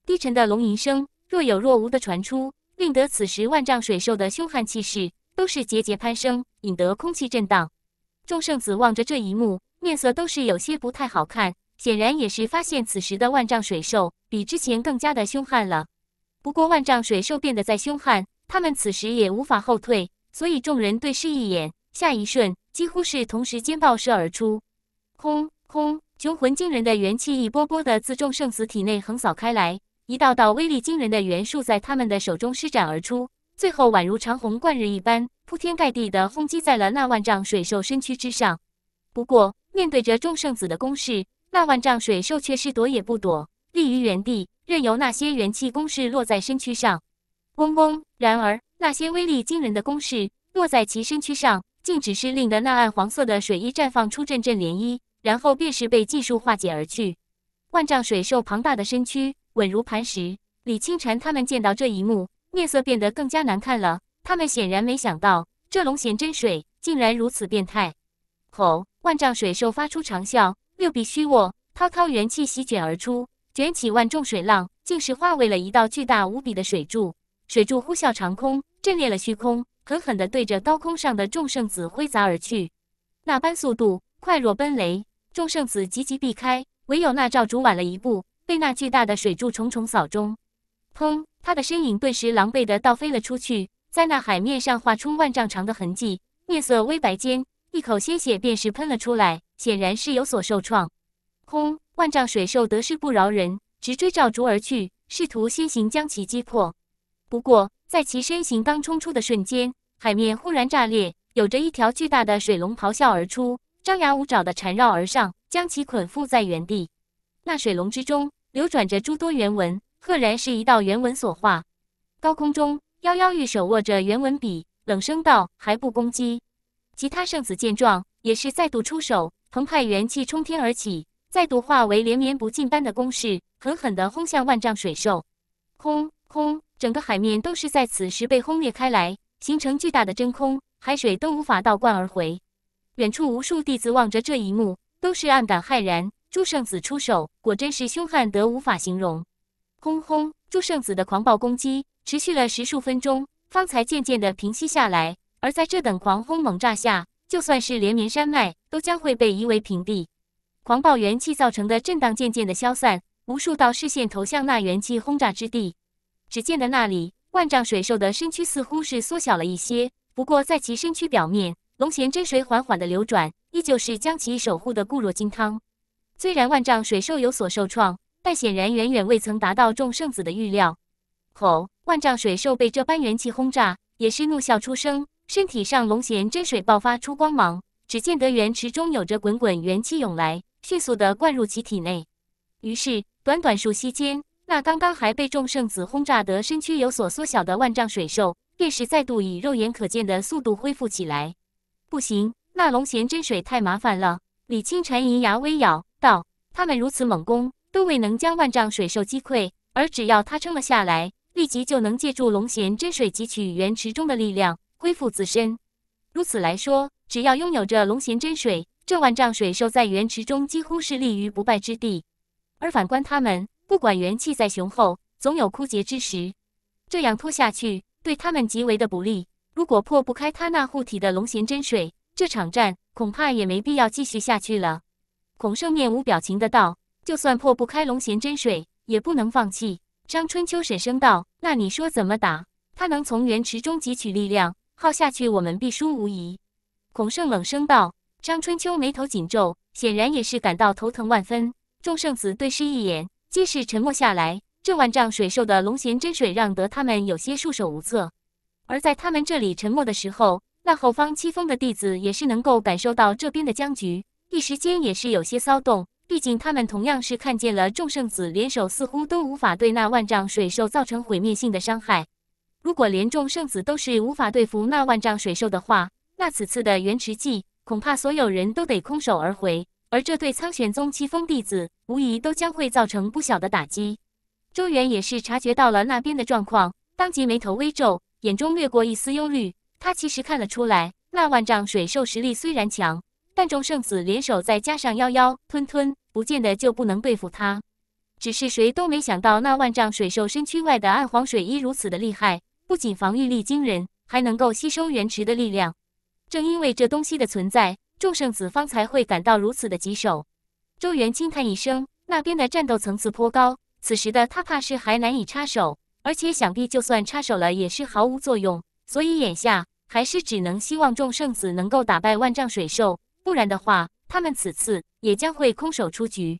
A: 低沉的龙吟声若有若无的传出，令得此时万丈水兽的凶悍气势都是节节攀升，引得空气震荡。众圣子望着这一幕，面色都是有些不太好看，显然也是发现此时的万丈水兽比之前更加的凶悍了。不过，万丈水兽变得再凶悍，他们此时也无法后退，所以众人对视一眼，下一瞬几乎是同时间爆射而出。空空，雄浑惊人的元气一波波的自众圣子体内横扫开来，一道道威力惊人的元素在他们的手中施展而出，最后宛如长虹贯日一般，铺天盖地的轰击在了那万丈水兽身躯之上。不过，面对着众圣子的攻势，那万丈水兽却是躲也不躲，立于原地。任由那些元气攻势落在身躯上，嗡嗡。然而，那些威力惊人的攻势落在其身躯上，竟只是令得那暗黄色的水衣绽放出阵阵涟漪，然后便是被技术化解而去。万丈水兽庞大的身躯稳如磐石。李清晨他们见到这一幕，面色变得更加难看了。他们显然没想到，这龙涎真水竟然如此变态！吼！万丈水兽发出长啸，六臂虚握，滔滔元气席卷而出。卷起万众水浪，竟是化为了一道巨大无比的水柱。水柱呼啸长空，震裂了虚空，狠狠地对着高空上的众圣子挥砸而去。那般速度快若奔雷，众圣子急急避开，唯有那赵主晚了一步，被那巨大的水柱重重扫中。砰！他的身影顿时狼狈地倒飞了出去，在那海面上划出万丈长的痕迹。面色微白间，一口鲜血便是喷了出来，显然是有所受创。轰！万丈水兽得势不饶人，直追赵竹而去，试图先行将其击破。不过，在其身形刚冲出的瞬间，海面忽然炸裂，有着一条巨大的水龙咆哮而出，张牙舞爪的缠绕而上，将其捆缚在原地。那水龙之中流转着诸多原文，赫然是一道原文所化。高空中，妖妖玉手握着原文笔，冷声道：“还不攻击！”其他圣子见状，也是再度出手，澎湃元气冲天而起。再度化为连绵不尽般的攻势，狠狠地轰向万丈水兽。轰轰！整个海面都是在此时被轰裂开来，形成巨大的真空，海水都无法倒灌而回。远处无数弟子望着这一幕，都是暗感骇然。朱圣子出手，果真是凶悍得无法形容。轰轰！朱圣子的狂暴攻击持续了十数分钟，方才渐渐地平息下来。而在这等狂轰猛炸下，就算是连绵山脉，都将会被夷为平地。狂暴元气造成的震荡渐渐的消散，无数道视线投向那元气轰炸之地。只见得那里万丈水兽的身躯似乎是缩小了一些，不过在其身躯表面，龙涎真水缓缓的流转，依旧是将其守护的固若金汤。虽然万丈水兽有所受创，但显然远远未曾达到众圣子的预料。吼！万丈水兽被这般元气轰炸，也是怒啸出声，身体上龙涎真水爆发出光芒。只见得源池中有着滚滚元气涌来。迅速地灌入其体内，于是短短数息间，那刚刚还被众圣子轰炸得身躯有所缩小的万丈水兽，便是再度以肉眼可见的速度恢复起来。不行，那龙涎真水太麻烦了。李清晨银牙微咬道：“他们如此猛攻，都未能将万丈水兽击溃，而只要他撑了下来，立即就能借助龙涎真水汲取元池中的力量，恢复自身。如此来说，只要拥有着龙涎真水。”这万丈水兽在元池中几乎是立于不败之地，而反观他们，不管元气再雄厚，总有枯竭之时。这样拖下去对他们极为的不利。如果破不开他那护体的龙涎真水，这场战恐怕也没必要继续下去了。孔胜面无表情的道：“就算破不开龙涎真水，也不能放弃。”张春秋沉声道：“那你说怎么打？他能从元池中汲取力量，耗下去我们必输无疑。”孔胜冷声道。张春秋眉头紧皱，显然也是感到头疼万分。众圣子对视一眼，皆是沉默下来。这万丈水兽的龙涎真水让得他们有些束手无策。而在他们这里沉默的时候，那后方七峰的弟子也是能够感受到这边的僵局，一时间也是有些骚动。毕竟他们同样是看见了众圣子联手似乎都无法对那万丈水兽造成毁灭性的伤害。如果连众圣子都是无法对付那万丈水兽的话，那此次的元池祭……恐怕所有人都得空手而回，而这对苍玄宗七峰弟子，无疑都将会造成不小的打击。周元也是察觉到了那边的状况，当即眉头微皱，眼中掠过一丝忧虑。他其实看了出来，那万丈水兽实力虽然强，但众圣子联手再加上妖妖吞吞，不见得就不能对付他。只是谁都没想到，那万丈水兽身躯外的暗黄水衣如此的厉害，不仅防御力惊人，还能够吸收原池的力量。正因为这东西的存在，众圣子方才会感到如此的棘手。周元轻叹一声，那边的战斗层次颇高，此时的他怕是还难以插手，而且想必就算插手了，也是毫无作用。所以眼下还是只能希望众圣子能够打败万丈水兽，不然的话，他们此次也将会空手出局。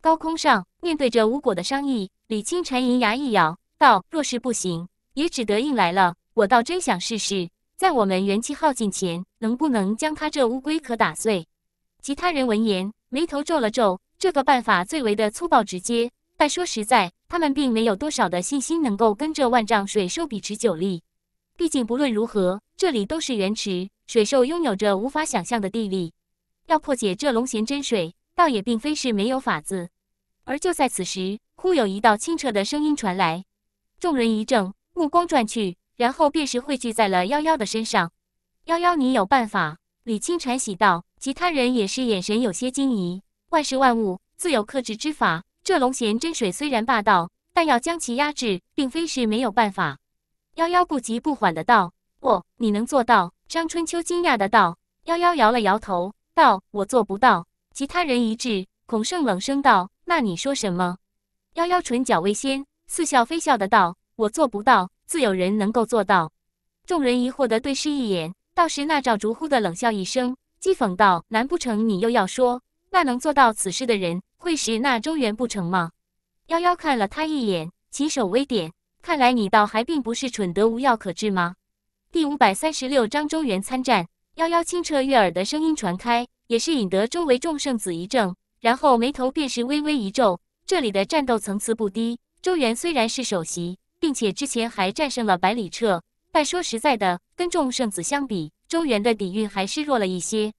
A: 高空上，面对着无果的商议，李清晨银牙一咬道：“若是不行，也只得硬来了。我倒真想试试。”在我们元气耗尽前，能不能将他这乌龟壳打碎？其他人闻言，眉头皱了皱。这个办法最为的粗暴直接，但说实在，他们并没有多少的信心能够跟这万丈水兽比持久力。毕竟，不论如何，这里都是原池，水兽拥有着无法想象的地力。要破解这龙涎真水，倒也并非是没有法子。而就在此时，忽有一道清澈的声音传来，众人一怔，目光转去。然后便是汇聚在了夭夭的身上。夭夭，你有办法？李清川喜道。其他人也是眼神有些惊疑。万事万物自有克制之法，这龙涎真水虽然霸道，但要将其压制，并非是没有办法。夭夭不急不缓的道：“不，你能做到？”张春秋惊讶的道。夭夭摇了摇头，道：“我做不到。”其他人一致。孔胜冷声道：“那你说什么？”夭夭唇角微掀，似笑非笑的道：“我做不到。”自有人能够做到，众人疑惑地对视一眼，倒是那赵竹忽的冷笑一声，讥讽道：“难不成你又要说，那能做到此事的人会是那周元不成吗？”夭夭看了他一眼，起手微点，看来你倒还并不是蠢得无药可治吗？第五百三十六章周元参战，夭夭清澈悦耳的声音传开，也是引得周围众圣子一怔，然后眉头便是微微一皱。这里的战斗层次不低，周元虽然是首席。并且之前还战胜了百里彻，但说实在的，跟众圣子相比，周元的底蕴还是弱了一些。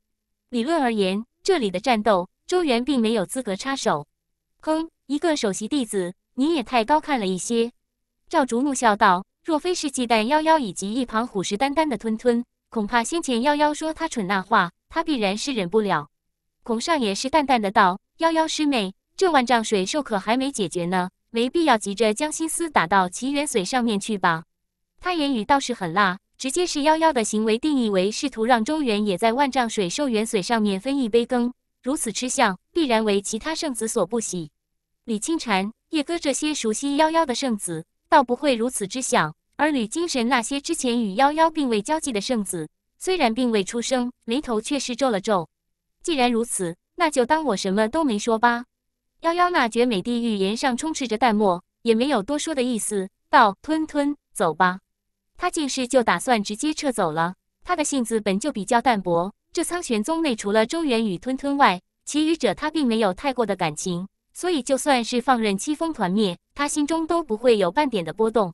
A: 理论而言，这里的战斗，周元并没有资格插手。哼，一个首席弟子，你也太高看了一些。”赵竹怒笑道，“若非是忌惮夭夭以及一旁虎视眈眈的吞吞，恐怕先前夭夭说他蠢那话，他必然是忍不了。”孔尚也是淡淡的道：“夭夭师妹，这万丈水兽可还没解决呢。”没必要急着将心思打到齐元髓上面去吧。他言语倒是很辣，直接是夭夭的行为定义为试图让周元也在万丈水兽元髓上面分一杯羹。如此吃相，必然为其他圣子所不喜。李清禅、叶哥这些熟悉夭夭的圣子，倒不会如此之想。而吕精神那些之前与夭夭并未交际的圣子，虽然并未出声，眉头却是皱了皱。既然如此，那就当我什么都没说吧。夭夭那绝美地狱岩上充斥着淡漠，也没有多说的意思，道：“吞吞，走吧。”他竟是就打算直接撤走了。他的性子本就比较淡薄，这苍玄宗内除了周元与吞吞外，其余者他并没有太过的感情，所以就算是放任七风团灭，他心中都不会有半点的波动。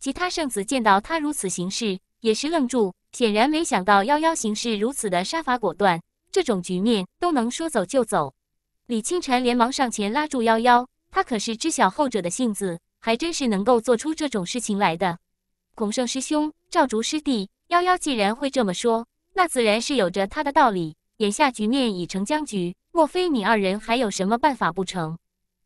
A: 其他圣子见到他如此行事，也是愣住，显然没想到夭夭行事如此的杀伐果断，这种局面都能说走就走。李清禅连忙上前拉住幺幺，他可是知晓后者的性子，还真是能够做出这种事情来的。孔圣师兄，赵竹师弟，幺幺既然会这么说，那自然是有着他的道理。眼下局面已成僵局，莫非你二人还有什么办法不成？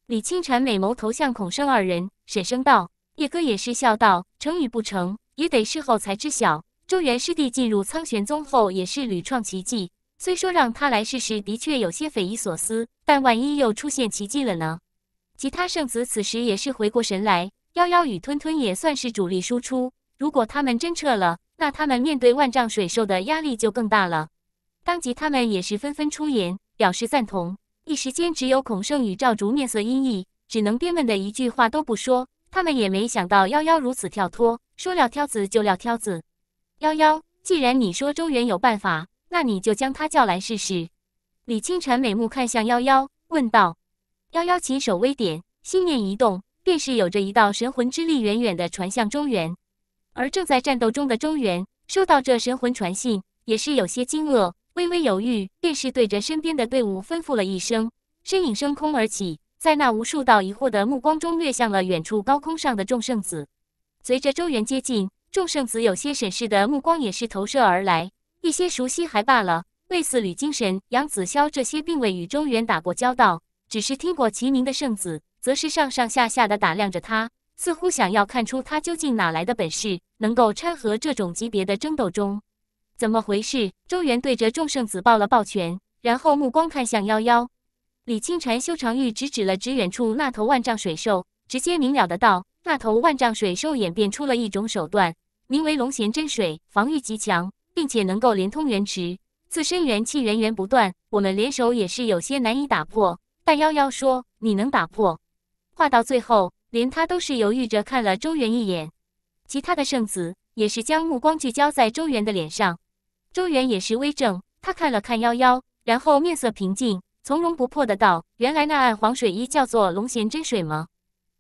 A: 李清禅美眸投向孔圣二人，沈声道。叶哥也是笑道：“成与不成，也得事后才知晓。”周元师弟进入苍玄宗后，也是屡创奇迹。虽说让他来试试，的确有些匪夷所思，但万一又出现奇迹了呢？其他圣子此时也是回过神来，妖妖与吞吞也算是主力输出，如果他们真撤了，那他们面对万丈水兽的压力就更大了。当即他们也是纷纷出言表示赞同，一时间只有孔圣与赵竹面色阴翳，只能憋闷的一句话都不说。他们也没想到妖妖如此跳脱，说撂挑子就撂挑子。妖妖，既然你说周元有办法。那你就将他叫来试试。李清晨眉目看向夭夭，问道：“夭夭，起手微点，心念一动，便是有着一道神魂之力远远的传向中原。而正在战斗中的中原，收到这神魂传信，也是有些惊愕，微微犹豫，便是对着身边的队伍吩咐了一声，身影升空而起，在那无数道疑惑的目光中，掠向了远处高空上的众圣子。随着周元接近，众圣子有些审视的目光也是投射而来。”一些熟悉还罢了，类似吕、精神、杨子潇这些并未与中原打过交道，只是听过其名的圣子，则是上上下下的打量着他，似乎想要看出他究竟哪来的本事，能够掺和这种级别的争斗中。怎么回事？周元对着众圣子抱了抱拳，然后目光看向夭夭。李清禅修长玉，指指了指远处那头万丈水兽，直接明了的道：“那头万丈水兽演变出了一种手段，名为龙涎真水，防御极强。”并且能够连通元池，自身元气源源不断，我们联手也是有些难以打破。但夭夭说你能打破，话到最后，连他都是犹豫着看了周元一眼。其他的圣子也是将目光聚焦在周元的脸上。周元也是微怔，他看了看夭夭，然后面色平静、从容不迫的道：“原来那暗黄水衣叫做龙涎真水吗？”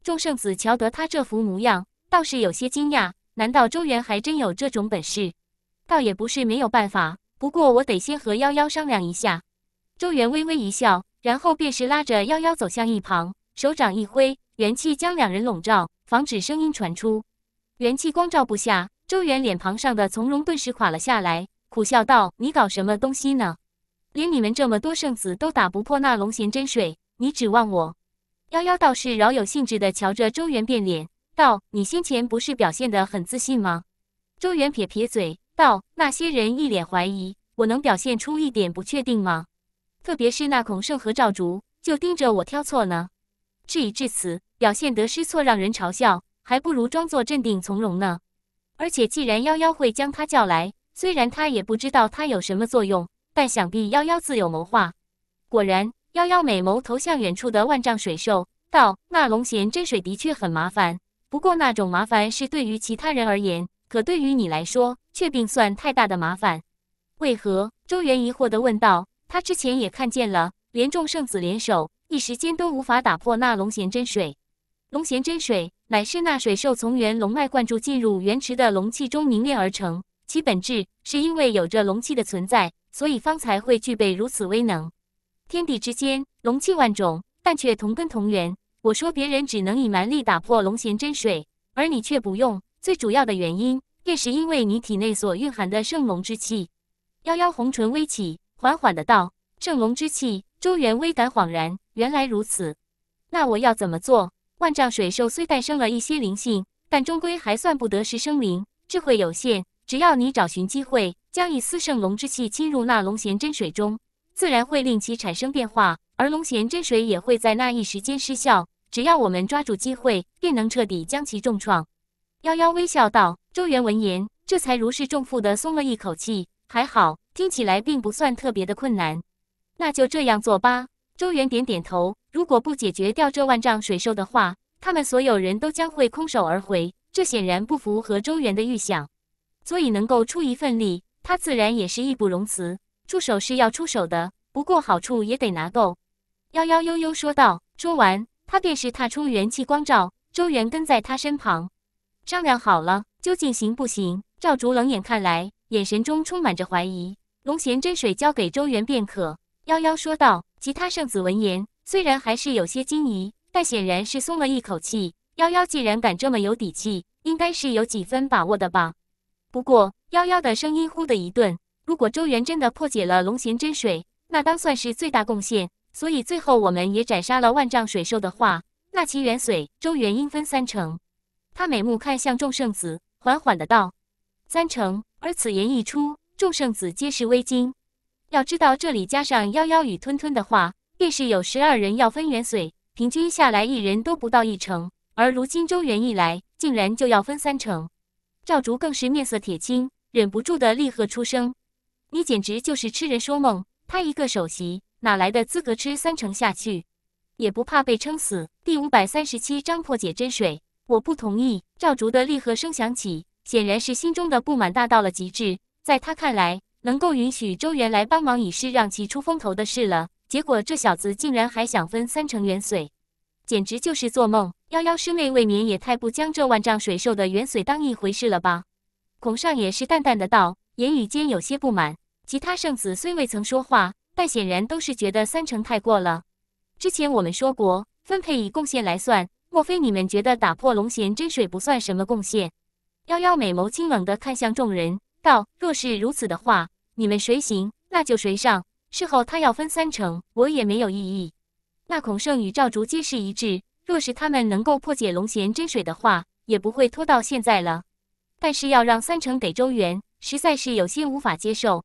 A: 众圣子瞧得他这副模样，倒是有些惊讶。难道周元还真有这种本事？倒也不是没有办法，不过我得先和夭夭商量一下。周元微微一笑，然后便是拉着夭夭走向一旁，手掌一挥，元气将两人笼罩，防止声音传出。元气光照不下，周元脸庞上的从容顿时垮了下来，苦笑道：“你搞什么东西呢？连你们这么多圣子都打不破那龙涎真水，你指望我？”夭夭倒是饶有兴致地瞧着周元变脸，道：“你先前不是表现得很自信吗？”周元撇撇嘴。道那些人一脸怀疑，我能表现出一点不确定吗？特别是那孔圣和赵竹，就盯着我挑错呢。事已至此，表现得失措让人嘲笑，还不如装作镇定从容呢。而且既然幺幺会将他叫来，虽然他也不知道他有什么作用，但想必幺幺自有谋划。果然，幺幺美眸投向远处的万丈水兽，道：“那龙涎真水的确很麻烦，不过那种麻烦是对于其他人而言，可对于你来说。”却并算太大的麻烦，为何？周元疑惑的问道。他之前也看见了，连众圣子联手，一时间都无法打破那龙涎真水。龙涎真水乃是那水兽从元龙脉灌注进入元池的龙气中凝练而成，其本质是因为有着龙气的存在，所以方才会具备如此威能。天地之间，龙气万种，但却同根同源。我说别人只能以蛮力打破龙涎真水，而你却不用，最主要的原因。便是因为你体内所蕴含的圣龙之气，妖妖红唇微起，缓缓的道：“圣龙之气。”周元微感恍然，原来如此。那我要怎么做？万丈水兽虽诞生了一些灵性，但终归还算不得是生灵，智慧有限。只要你找寻机会，将一丝圣龙之气侵入那龙涎真水中，自然会令其产生变化，而龙涎真水也会在那一时间失效。只要我们抓住机会，便能彻底将其重创。幺幺微笑道：“周元闻言，这才如释重负的松了一口气，还好，听起来并不算特别的困难，那就这样做吧。”周元点点头。如果不解决掉这万丈水兽的话，他们所有人都将会空手而回，这显然不符合周元的预想，所以能够出一份力，他自然也是义不容辞。出手是要出手的，不过好处也得拿够。”幺幺悠悠说道。说完，他便是踏出元气光照，周元跟在他身旁。商量好了，究竟行不行？赵竹冷眼看来，眼神中充满着怀疑。龙涎真水交给周元便可，夭夭说道。其他圣子闻言，虽然还是有些惊疑，但显然是松了一口气。夭夭既然敢这么有底气，应该是有几分把握的吧。不过，夭夭的声音忽的一顿。如果周元真的破解了龙涎真水，那当算是最大贡献。所以最后我们也斩杀了万丈水兽的话，那其元髓，周元应分三成。他美目看向众圣子，缓缓的道：“三成。”而此言一出，众圣子皆是微惊。要知道，这里加上夭夭与吞吞的话，便是有十二人要分元髓，平均下来，一人都不到一成。而如今周元一来，竟然就要分三成。赵竹更是面色铁青，忍不住的厉喝出声：“你简直就是痴人说梦！他一个首席，哪来的资格吃三成下去？也不怕被撑死？”第五百三十七章破解真水。我不同意。赵竹的厉喝声响起，显然是心中的不满大到了极致。在他看来，能够允许周元来帮忙已是让其出风头的事了，结果这小子竟然还想分三成元髓，简直就是做梦！妖妖师妹未免也太不将这万丈水兽的元髓当一回事了吧？孔尚也是淡淡的道，言语间有些不满。其他圣子虽未曾说话，但显然都是觉得三成太过了。之前我们说过，分配以贡献来算。莫非你们觉得打破龙涎真水不算什么贡献？妖妖美眸清冷的看向众人，道：“若是如此的话，你们谁行，那就谁上。事后他要分三成，我也没有异议。”那孔圣与赵竹皆是一致。若是他们能够破解龙涎真水的话，也不会拖到现在了。但是要让三成给周元，实在是有些无法接受。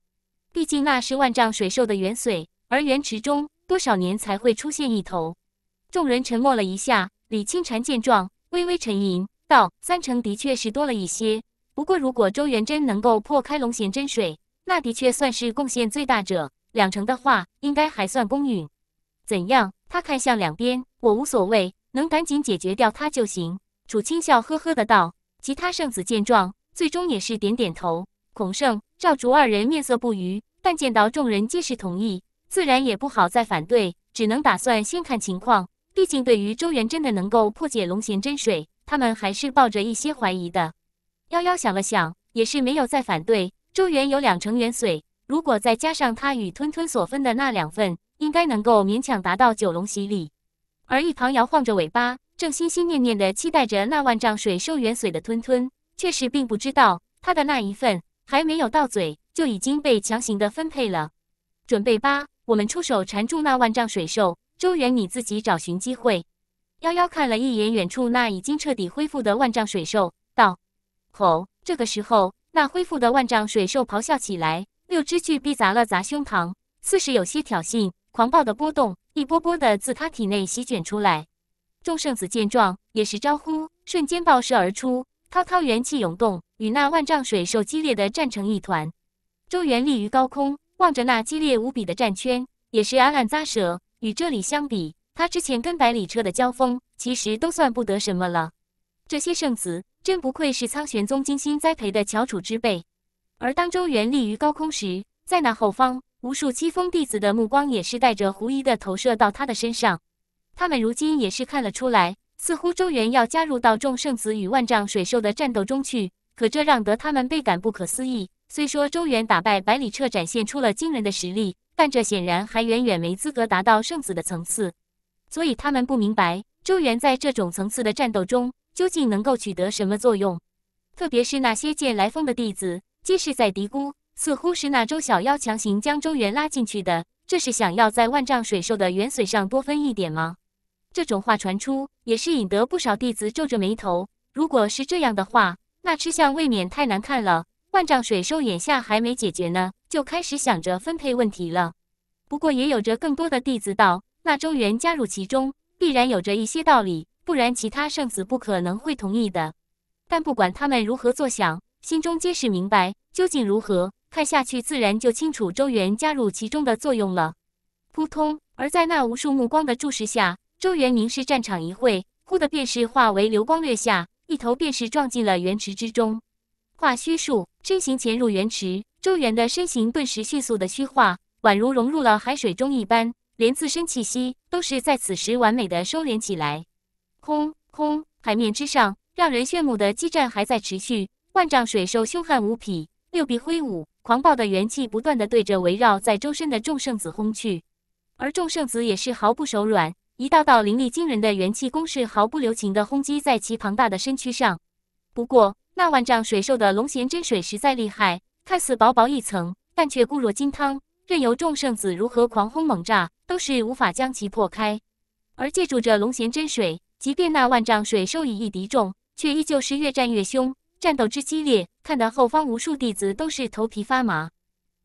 A: 毕竟那是万丈水兽的元髓，而元池中多少年才会出现一头。众人沉默了一下。李清禅见状，微微沉吟道：“三成的确是多了一些，不过如果周元贞能够破开龙涎真水，那的确算是贡献最大者。两成的话，应该还算公允。怎样？”他看向两边，我无所谓，能赶紧解决掉他就行。”楚清笑呵呵的道。其他圣子见状，最终也是点点头。孔圣、赵竹二人面色不愉，但见到众人皆是同意，自然也不好再反对，只能打算先看情况。毕竟，对于周元真的能够破解龙涎真水，他们还是抱着一些怀疑的。夭夭想了想，也是没有再反对。周元有两成元髓，如果再加上他与吞吞所分的那两份，应该能够勉强达到九龙洗礼。而一旁摇晃着尾巴，正心心念念地期待着那万丈水兽元髓的吞吞，确实并不知道他的那一份还没有到嘴，就已经被强行的分配了。准备吧，我们出手缠住那万丈水兽。周元，你自己找寻机会。夭夭看了一眼远处那已经彻底恢复的万丈水兽，道：“吼！”这个时候，那恢复的万丈水兽咆哮起来，六只巨臂砸了砸胸膛，似是有些挑衅。狂暴的波动一波波的自他体内席卷出来。众圣子见状，也是招呼，瞬间爆射而出，滔滔元气涌动，与那万丈水兽激烈的战成一团。周元立于高空，望着那激烈无比的战圈，也是暗暗咂舌。与这里相比，他之前跟百里彻的交锋，其实都算不得什么了。这些圣子真不愧是苍玄宗精心栽培的翘楚之辈。而当周元立于高空时，在那后方，无数七风弟子的目光也是带着狐疑的投射到他的身上。他们如今也是看了出来，似乎周元要加入到众圣子与万丈水兽的战斗中去。可这让得他们倍感不可思议。虽说周元打败百里彻，展现出了惊人的实力。但这显然还远远没资格达到圣子的层次，所以他们不明白周元在这种层次的战斗中究竟能够取得什么作用。特别是那些借来风的弟子，皆是在嘀咕，似乎是那周小妖强行将周元拉进去的，这是想要在万丈水兽的元髓上多分一点吗？这种话传出，也是引得不少弟子皱着眉头。如果是这样的话，那吃相未免太难看了。万丈水兽眼下还没解决呢，就开始想着分配问题了。不过也有着更多的弟子道，那周元加入其中，必然有着一些道理，不然其他圣子不可能会同意的。但不管他们如何作想，心中皆是明白究竟如何。看下去，自然就清楚周元加入其中的作用了。扑通！而在那无数目光的注视下，周元凝视战场一会，忽的便是化为流光掠下，一头便是撞进了原池之中。化虚术，身形潜入原池。周元的身形顿时迅速的虚化，宛如融入了海水中一般，连自身气息都是在此时完美的收敛起来。空空，海面之上，让人炫目的激战还在持续。万丈水兽凶悍无比，六臂挥舞，狂暴的元气不断的对着围绕在周身的众圣子轰去。而众圣子也是毫不手软，一道道凌厉惊人的元气攻势毫不留情的轰击在其庞大的身躯上。不过。那万丈水兽的龙涎真水实在厉害，看似薄薄一层，但却固若金汤，任由众圣子如何狂轰猛炸，都是无法将其破开。而借助这龙涎真水，即便那万丈水兽以一敌众，却依旧是越战越凶。战斗之激烈，看得后方无数弟子都是头皮发麻。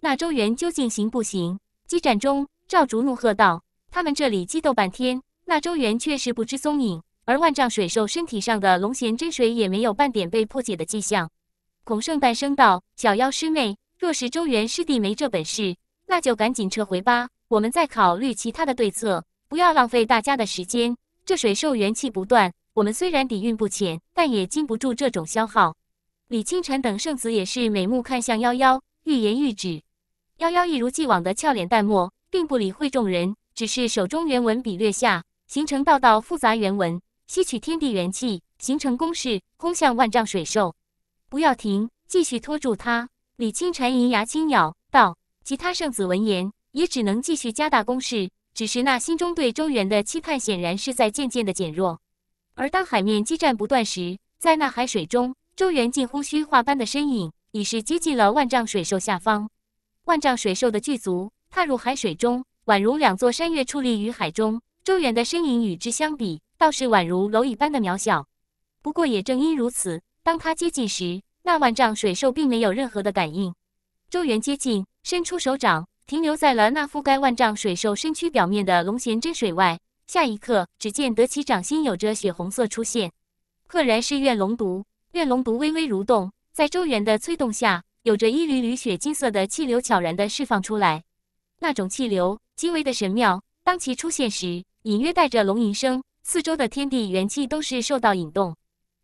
A: 那周元究竟行不行？激战中，赵竹怒喝道：“他们这里激斗半天，那周元却是不知踪影。”而万丈水兽身体上的龙涎真水也没有半点被破解的迹象。孔圣诞生道：“小妖师妹，若是周元师弟没这本事，那就赶紧撤回吧，我们再考虑其他的对策，不要浪费大家的时间。这水兽元气不断，我们虽然底蕴不浅，但也经不住这种消耗。”李清晨等圣子也是美目看向妖妖，欲言又止。妖妖一如既往的俏脸淡漠，并不理会众人，只是手中原文笔略下，形成道道复杂原文。吸取天地元气，形成攻势，攻向万丈水兽。不要停，继续拖住它。李清禅银牙轻咬道：“其他圣子闻言，也只能继续加大攻势。只是那心中对周元的期盼，显然是在渐渐的减弱。”而当海面激战不断时，在那海水中，周元近乎虚化般的身影，已是接近了万丈水兽下方。万丈水兽的巨足踏入海水中，宛如两座山岳矗立于海中。周元的身影与之相比。倒是宛如蝼蚁般的渺小，不过也正因如此，当他接近时，那万丈水兽并没有任何的感应。周元接近，伸出手掌，停留在了那覆盖万丈水兽身躯表面的龙涎真水外。下一刻，只见得其掌心有着血红色出现，赫然是怨龙毒。怨龙毒微微蠕动，在周元的催动下，有着一缕缕血金色的气流悄然地释放出来。那种气流极为的神妙，当其出现时，隐约带着龙吟声。四周的天地元气都是受到引动，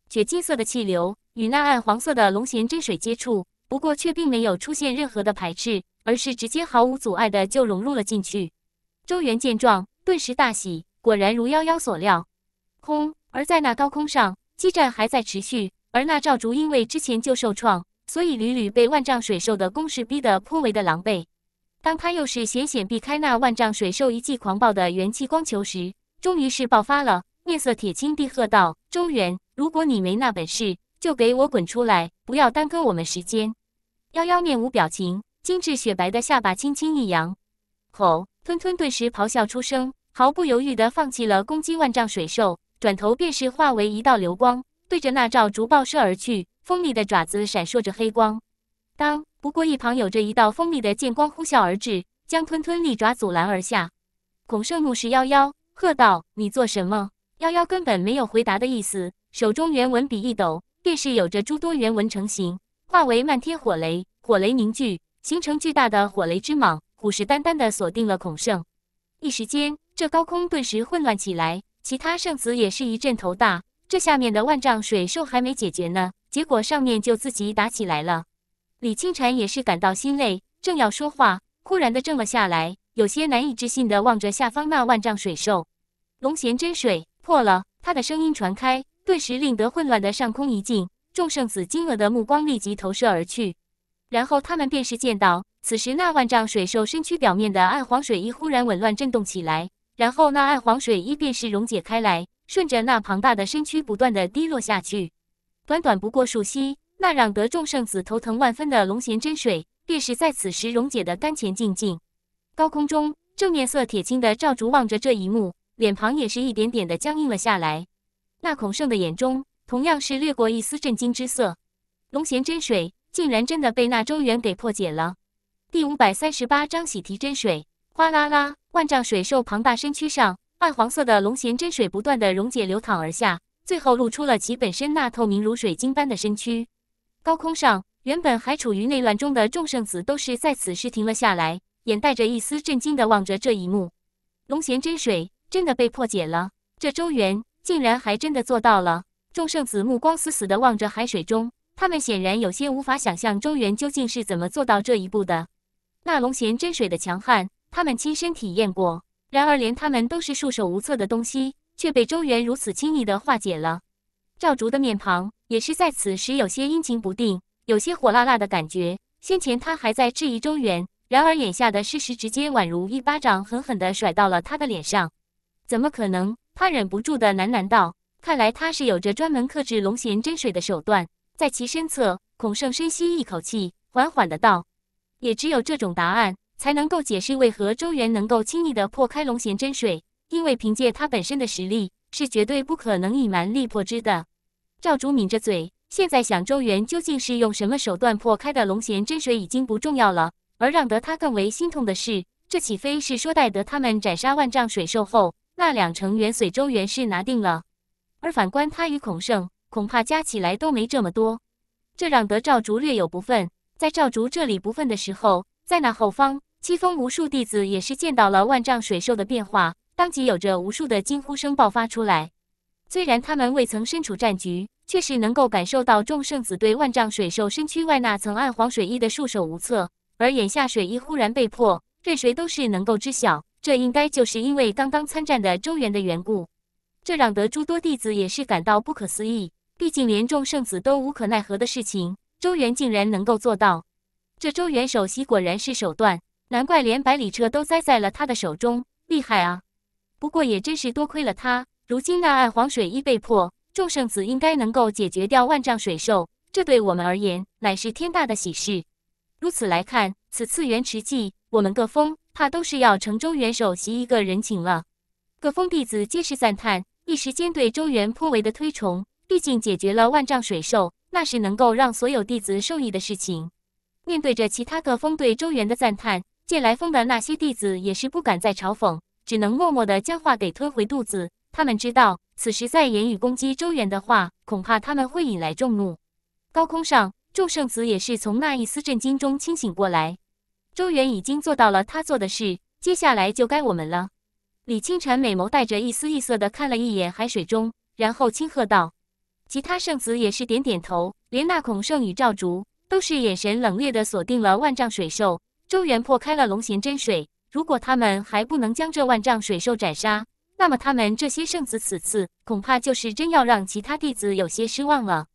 A: 血金色的气流与那暗黄色的龙涎真水接触，不过却并没有出现任何的排斥，而是直接毫无阻碍的就融入了进去。周元见状，顿时大喜，果然如妖妖所料。空，而在那高空上，激战还在持续，而那赵竹因为之前就受创，所以屡屡被万丈水兽的攻势逼得颇为的狼狈。当他又是险险避开那万丈水兽一记狂暴的元气光球时，终于是爆发了，面色铁青地喝道：“周元，如果你没那本事，就给我滚出来，不要耽搁我们时间。”妖妖面无表情，精致雪白的下巴轻轻一扬，吼！吞吞顿时咆哮出声，毫不犹豫地放弃了攻击万丈水兽，转头便是化为一道流光，对着那罩竹爆射而去，锋利的爪子闪烁着黑光。当，不过一旁有着一道锋利的剑光呼啸而至，将吞吞利爪阻拦而下。孔圣怒视妖妖。喝道：“你做什么？”妖妖根本没有回答的意思，手中原文笔一抖，便是有着诸多原文成型，化为漫天火雷，火雷凝聚，形成巨大的火雷之蟒，虎视眈眈地锁定了孔圣。一时间，这高空顿时混乱起来，其他圣子也是一阵头大，这下面的万丈水兽还没解决呢，结果上面就自己打起来了。李清禅也是感到心累，正要说话，忽然的怔了下来，有些难以置信的望着下方那万丈水兽。龙涎真水破了，他的声音传开，顿时令得混乱的上空一静，众圣子惊愕的目光立即投射而去。然后他们便是见到，此时那万丈水兽身躯表面的暗黄水衣忽然紊乱震动起来，然后那暗黄水衣便是溶解开来，顺着那庞大的身躯不断的滴落下去。短短不过数息，那让得众圣子头疼万分的龙涎真水，便是在此时溶解的干前静静。高空中，正面色铁青的赵竹望着这一幕。脸庞也是一点点的僵硬了下来，那孔圣的眼中同样是掠过一丝震惊之色。龙涎真水竟然真的被那周元给破解了。第五百三十八章喜提真水。哗啦啦，万丈水兽庞大身躯上，暗黄色的龙涎真水不断的溶解流淌而下，最后露出了其本身那透明如水晶般的身躯。高空上，原本还处于内乱中的众圣子都是在此时停了下来，眼带着一丝震惊的望着这一幕。龙涎真水。真的被破解了，这周元竟然还真的做到了！众圣子目光死死地望着海水中，他们显然有些无法想象周元究竟是怎么做到这一步的。那龙涎真水的强悍，他们亲身体验过，然而连他们都是束手无策的东西，却被周元如此轻易地化解了。赵竹的面庞也是在此时有些阴晴不定，有些火辣辣的感觉。先前他还在质疑周元，然而眼下的事实直接宛如一巴掌狠狠地甩到了他的脸上。怎么可能？他忍不住的喃喃道。看来他是有着专门克制龙涎真水的手段。在其身侧，孔胜深吸一口气，缓缓的道：“也只有这种答案，才能够解释为何周元能够轻易的破开龙涎真水。因为凭借他本身的实力，是绝对不可能隐瞒力破之的。”赵竹抿着嘴，现在想周元究竟是用什么手段破开的龙涎真水已经不重要了。而让得他更为心痛的是，这岂非是说待得他们斩杀万丈水兽后？那两成元随周元氏拿定了，而反观他与孔圣，恐怕加起来都没这么多，这让得赵竹略有不忿。在赵竹这里不忿的时候，在那后方，七风无数弟子也是见到了万丈水兽的变化，当即有着无数的惊呼声爆发出来。虽然他们未曾身处战局，却是能够感受到众圣子对万丈水兽身躯外那层暗黄水衣的束手无策，而眼下水衣忽然被破，任谁都是能够知晓。这应该就是因为刚刚参战的周元的缘故，这让得诸多弟子也是感到不可思议。毕竟连众圣子都无可奈何的事情，周元竟然能够做到。这周元首席果然是手段，难怪连百里彻都栽在了他的手中，厉害啊！不过也真是多亏了他，如今那暗黄水一被破，众圣子应该能够解决掉万丈水兽。这对我们而言乃是天大的喜事。如此来看，此次元池祭，我们各峰。怕都是要成周元首席一个人情了。各峰弟子皆是赞叹，一时间对周元颇为的推崇。毕竟解决了万丈水兽，那是能够让所有弟子受益的事情。面对着其他各峰对周元的赞叹，借来峰的那些弟子也是不敢再嘲讽，只能默默的将话给吞回肚子。他们知道，此时再言语攻击周元的话，恐怕他们会引来众怒。高空上，众圣子也是从那一丝震惊中清醒过来。周元已经做到了他做的事，接下来就该我们了。李清晨美眸带着一丝异色的看了一眼海水中，然后轻喝道：“其他圣子也是点点头，连那孔圣女赵竹都是眼神冷冽的锁定了万丈水兽。周元破开了龙涎真水，如果他们还不能将这万丈水兽斩杀，那么他们这些圣子此次恐怕就是真要让其他弟子有些失望了。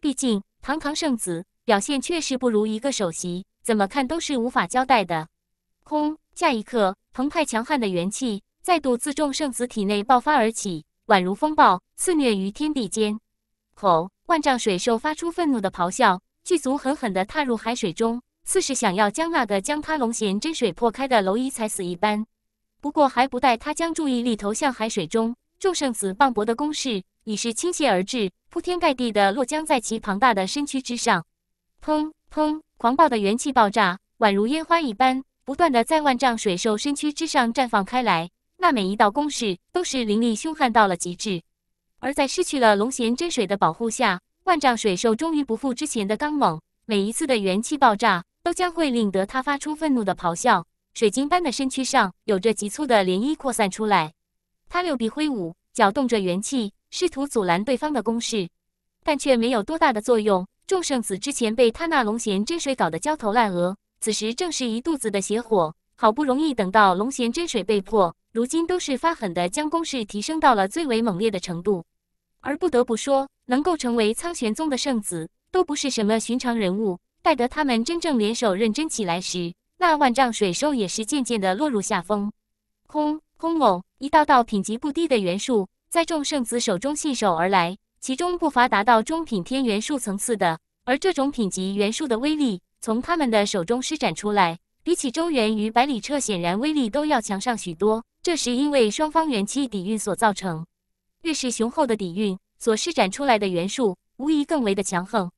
A: 毕竟堂堂圣子表现确实不如一个首席。”怎么看都是无法交代的。轰！下一刻，澎湃强悍的元气再度自众圣子体内爆发而起，宛如风暴肆虐于天地间。吼！万丈水兽发出愤怒的咆哮，巨足狠狠地踏入海水中，似是想要将那个将它龙涎真水破开的蝼蚁踩死一般。不过还不待他将注意力投向海水中，众圣子磅礴的攻势已是倾泻而至，铺天盖地的落将在其庞大的身躯之上。砰！砰！狂暴的元气爆炸，宛如烟花一般，不断的在万丈水兽身躯之上绽放开来。那每一道攻势，都是凌厉凶悍到了极致。而在失去了龙涎真水的保护下，万丈水兽终于不复之前的刚猛。每一次的元气爆炸，都将会令得它发出愤怒的咆哮。水晶般的身躯上，有着急促的涟漪扩散出来。它六臂挥舞，搅动着元气，试图阻拦对方的攻势，但却没有多大的作用。众圣子之前被他那龙涎真水搞得焦头烂额，此时正是一肚子的邪火。好不容易等到龙涎真水被破，如今都是发狠的将攻势提升到了最为猛烈的程度。而不得不说，能够成为苍玄宗的圣子，都不是什么寻常人物。待得他们真正联手认真起来时，那万丈水兽也是渐渐的落入下风。空空哦，一道道品级不低的元素，在众圣子手中信手而来。其中不乏达到中品天元术层次的，而这种品级元术的威力，从他们的手中施展出来，比起周元与百里彻显然威力都要强上许多。这是因为双方元气底蕴所造成。越是雄厚的底蕴，所施展出来的元术，无疑更为的强横。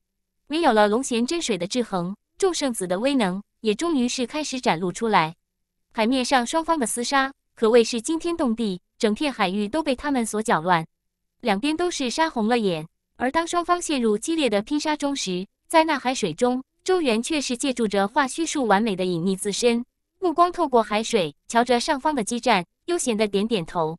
A: 没有了龙涎真水的制衡，众圣子的威能也终于是开始展露出来。海面上双方的厮杀，可谓是惊天动地，整片海域都被他们所搅乱。两边都是杀红了眼，而当双方陷入激烈的拼杀中时，在那海水中，周元却是借助着化虚术完美的隐匿自身，目光透过海水瞧着上方的激战，悠闲的点点头：“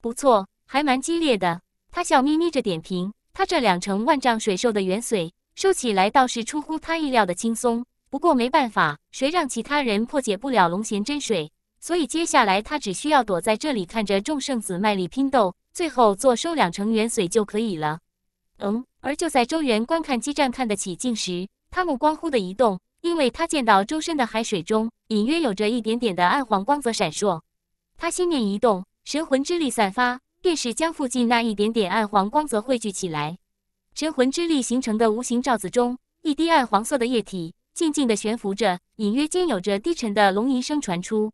A: 不错，还蛮激烈的。”他笑眯眯着点评：“他这两成万丈水兽的元髓收起来倒是出乎他意料的轻松，不过没办法，谁让其他人破解不了龙涎真水？所以接下来他只需要躲在这里看着众圣子卖力拼斗。”最后做收两成元髓就可以了。嗯，而就在周元观看基站看得起劲时，他目光忽地一动，因为他见到周身的海水中隐约有着一点点的暗黄光泽闪烁。他心念一动，神魂之力散发，便是将附近那一点点暗黄光泽汇聚起来。神魂之力形成的无形罩子中，一滴暗黄色的液体静静的悬浮着，隐约间有着低沉的龙吟声传出。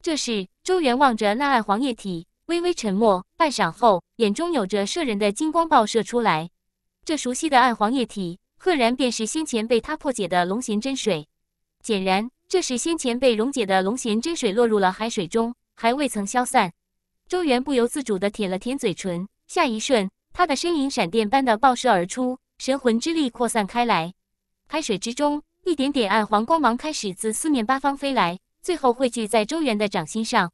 A: 这时，周元望着那暗黄液体。微微沉默半晌后，眼中有着慑人的金光爆射出来。这熟悉的暗黄液体，赫然便是先前被他破解的龙涎真水。显然，这是先前被溶解的龙涎真水落入了海水中，还未曾消散。周元不由自主的舔了舔嘴唇，下一瞬，他的身影闪电般的爆射而出，神魂之力扩散开来。海水之中，一点点暗黄光芒开始自四面八方飞来，最后汇聚在周元的掌心上。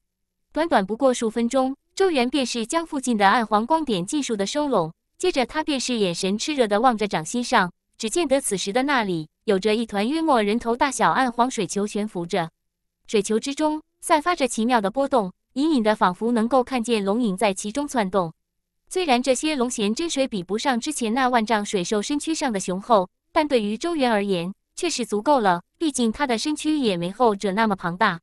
A: 短短不过数分钟。周元便是将附近的暗黄光点尽数的收拢，接着他便是眼神炽热的望着掌心上，只见得此时的那里有着一团约莫人头大小暗黄水球悬浮着，水球之中散发着奇妙的波动，隐隐的仿佛能够看见龙影在其中窜动。虽然这些龙涎真水比不上之前那万丈水兽身躯上的雄厚，但对于周元而言却是足够了，毕竟他的身躯也没后者那么庞大。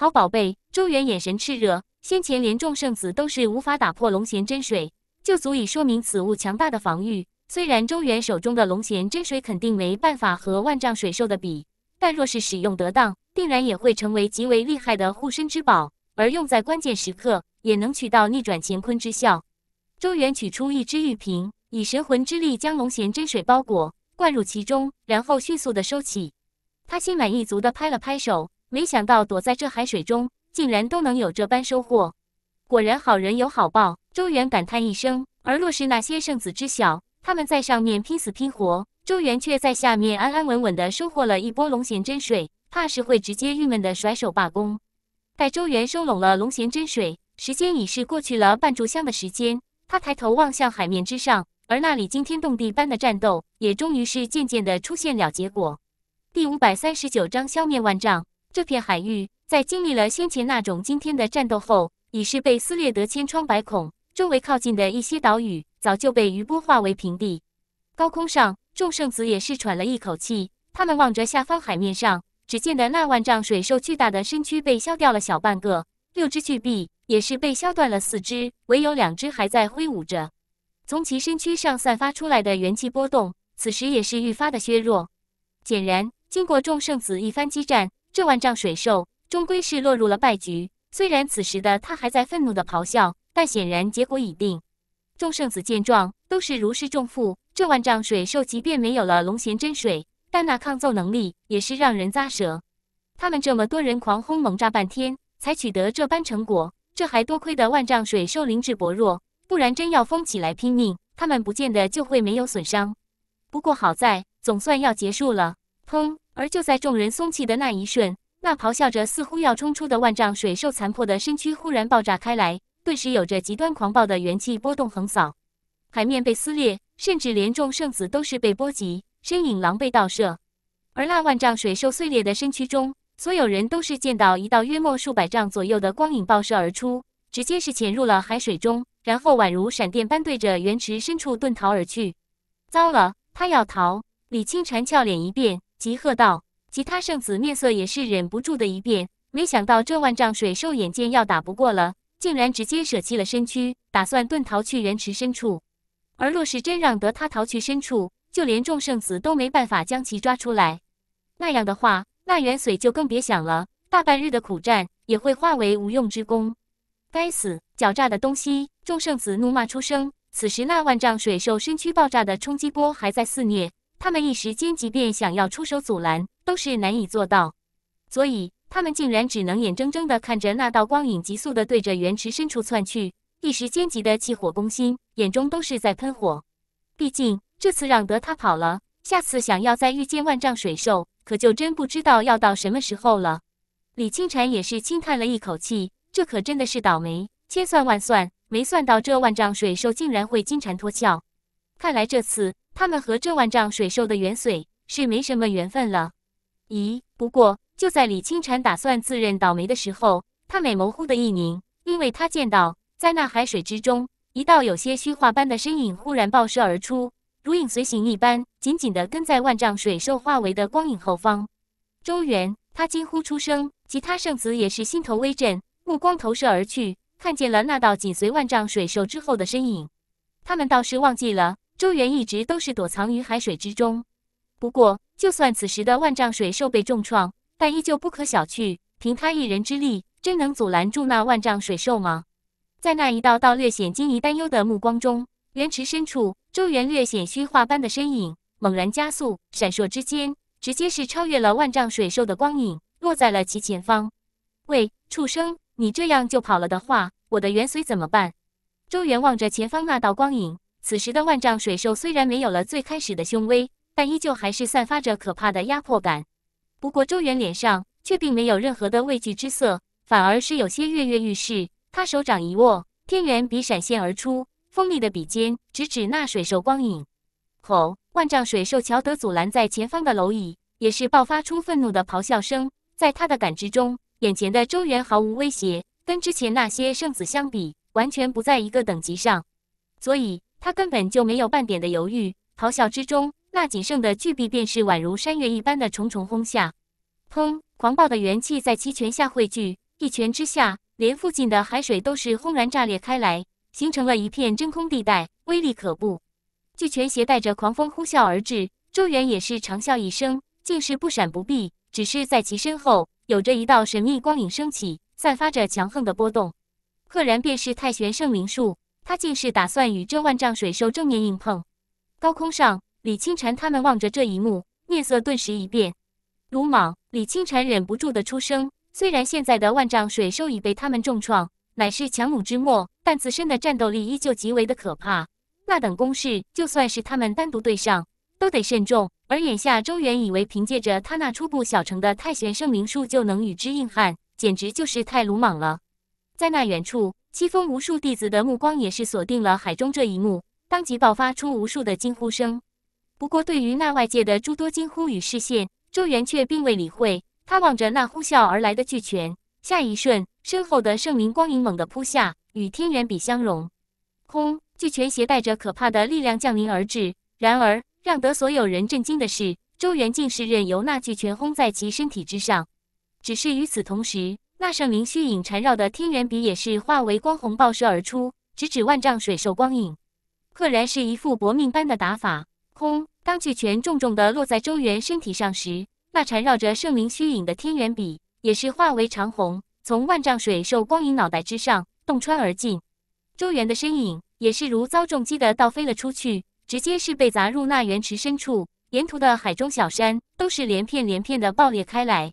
A: 好宝贝，周元眼神炽热。先前连众圣子都是无法打破龙涎真水，就足以说明此物强大的防御。虽然周元手中的龙涎真水肯定没办法和万丈水兽的比，但若是使用得当，定然也会成为极为厉害的护身之宝，而用在关键时刻，也能取到逆转乾坤之效。周元取出一只玉瓶，以神魂之力将龙涎真水包裹，灌入其中，然后迅速的收起。他心满意足的拍了拍手。没想到躲在这海水中，竟然都能有这般收获。果然好人有好报，周元感叹一声。而若是那些圣子知晓他们在上面拼死拼活，周元却在下面安安稳稳的收获了一波龙涎真水，怕是会直接郁闷的甩手罢工。待周元收拢了龙涎真水，时间已是过去了半炷香的时间。他抬头望向海面之上，而那里惊天动地般的战斗，也终于是渐渐的出现了结果。第五百三十九章消灭万丈。这片海域在经历了先前那种惊天的战斗后，已是被撕裂得千疮百孔。周围靠近的一些岛屿早就被余波化为平地。高空上，众圣子也是喘了一口气。他们望着下方海面上，只见得那万丈水兽巨大的身躯被削掉了小半个，六只巨臂也是被削断了四只，唯有两只还在挥舞着。从其身躯上散发出来的元气波动，此时也是愈发的削弱。显然，经过众圣子一番激战。这万丈水兽终归是落入了败局。虽然此时的他还在愤怒地咆哮，但显然结果已定。众圣子见状，都是如释重负。这万丈水兽即便没有了龙涎真水，但那抗揍能力也是让人咂舌。他们这么多人狂轰猛炸半天，才取得这般成果，这还多亏的万丈水兽灵智薄弱，不然真要疯起来拼命，他们不见得就会没有损伤。不过好在总算要结束了。砰！而就在众人松气的那一瞬，那咆哮着似乎要冲出的万丈水兽残破的身躯忽然爆炸开来，顿时有着极端狂暴的元气波动横扫，海面被撕裂，甚至连众圣子都是被波及，身影狼狈倒射。而那万丈水兽碎裂的身躯中，所有人都是见到一道约莫数百丈左右的光影爆射而出，直接是潜入了海水中，然后宛如闪电般对着元池深处遁逃而去。糟了，他要逃！李清禅俏脸一变。急喝道，其他圣子面色也是忍不住的一变。没想到这万丈水兽眼见要打不过了，竟然直接舍弃了身躯，打算遁逃去原池深处。而若是真让得他逃去深处，就连众圣子都没办法将其抓出来。那样的话，那元水就更别想了。大半日的苦战也会化为无用之功。该死，狡诈的东西！众圣子怒骂出声。此时那万丈水兽身躯爆炸的冲击波还在肆虐。他们一时间，即便想要出手阻拦，都是难以做到，所以他们竟然只能眼睁睁地看着那道光影急速的对着原池深处窜去，一时间急得气火攻心，眼中都是在喷火。毕竟这次让得他跑了，下次想要再遇见万丈水兽，可就真不知道要到什么时候了。李清禅也是轻叹了一口气，这可真的是倒霉，千算万算没算到这万丈水兽竟然会金蝉脱壳，看来这次。他们和这万丈水兽的元髓是没什么缘分了。咦？不过就在李清禅打算自认倒霉的时候，他美眸忽的一凝，因为他见到在那海水之中，一道有些虚化般的身影忽然爆射而出，如影随形一般，紧紧的跟在万丈水兽化为的光影后方。周元，他惊呼出声，其他圣子也是心头微震，目光投射而去，看见了那道紧随万丈水兽之后的身影。他们倒是忘记了。周元一直都是躲藏于海水之中，不过就算此时的万丈水兽被重创，但依旧不可小觑。凭他一人之力，真能阻拦住那万丈水兽吗？在那一道道略显惊疑、担忧的目光中，原池深处，周元略显虚化般的身影猛然加速，闪烁之间，直接是超越了万丈水兽的光影，落在了其前方。喂，畜生，你这样就跑了的话，我的元髓怎么办？周元望着前方那道光影。此时的万丈水兽虽然没有了最开始的凶威，但依旧还是散发着可怕的压迫感。不过周元脸上却并没有任何的畏惧之色，反而是有些跃跃欲试。他手掌一握，天元笔闪现而出，锋利的笔尖直指那水兽光影。吼！万丈水兽乔德阻拦在前方的蝼蚁，也是爆发出愤怒的咆哮声。在他的感知中，眼前的周元毫无威胁，跟之前那些圣子相比，完全不在一个等级上，所以。他根本就没有半点的犹豫，咆哮之中，那仅剩的巨臂便是宛如山岳一般的重重轰下。砰！狂暴的元气在其拳下汇聚，一拳之下，连附近的海水都是轰然炸裂开来，形成了一片真空地带，威力可怖。巨拳携带着狂风呼啸而至，周元也是长啸一声，竟是不闪不避，只是在其身后有着一道神秘光影升起，散发着强横的波动，赫然便是太玄圣灵术。他竟是打算与这万丈水兽正面硬碰。高空上，李清禅他们望着这一幕，面色顿时一变。鲁莽！李清禅忍不住的出声。虽然现在的万丈水兽已被他们重创，乃是强弩之末，但自身的战斗力依旧极为的可怕。那等攻势，就算是他们单独对上，都得慎重。而眼下，周元以为凭借着他那初步小成的太玄圣灵术就能与之硬汉，简直就是太鲁莽了。在那远处。西风无数弟子的目光也是锁定了海中这一幕，当即爆发出无数的惊呼声。不过，对于那外界的诸多惊呼与视线，周元却并未理会。他望着那呼啸而来的巨拳，下一瞬，身后的圣灵光影猛地扑下，与天元笔相融。轰！巨拳携带着可怕的力量降临而至。然而，让得所有人震惊的是，周元竟是任由那巨拳轰在其身体之上。只是与此同时，那圣灵虚影缠绕的天元笔也是化为光虹爆射而出，直指万丈水兽光影，赫然是一副搏命般的打法。轰！当巨拳重重的落在周元身体上时，那缠绕着圣灵虚影的天元笔也是化为长虹，从万丈水兽光影脑袋之上洞穿而进。周元的身影也是如遭重击的倒飞了出去，直接是被砸入那原池深处，沿途的海中小山都是连片连片的爆裂开来。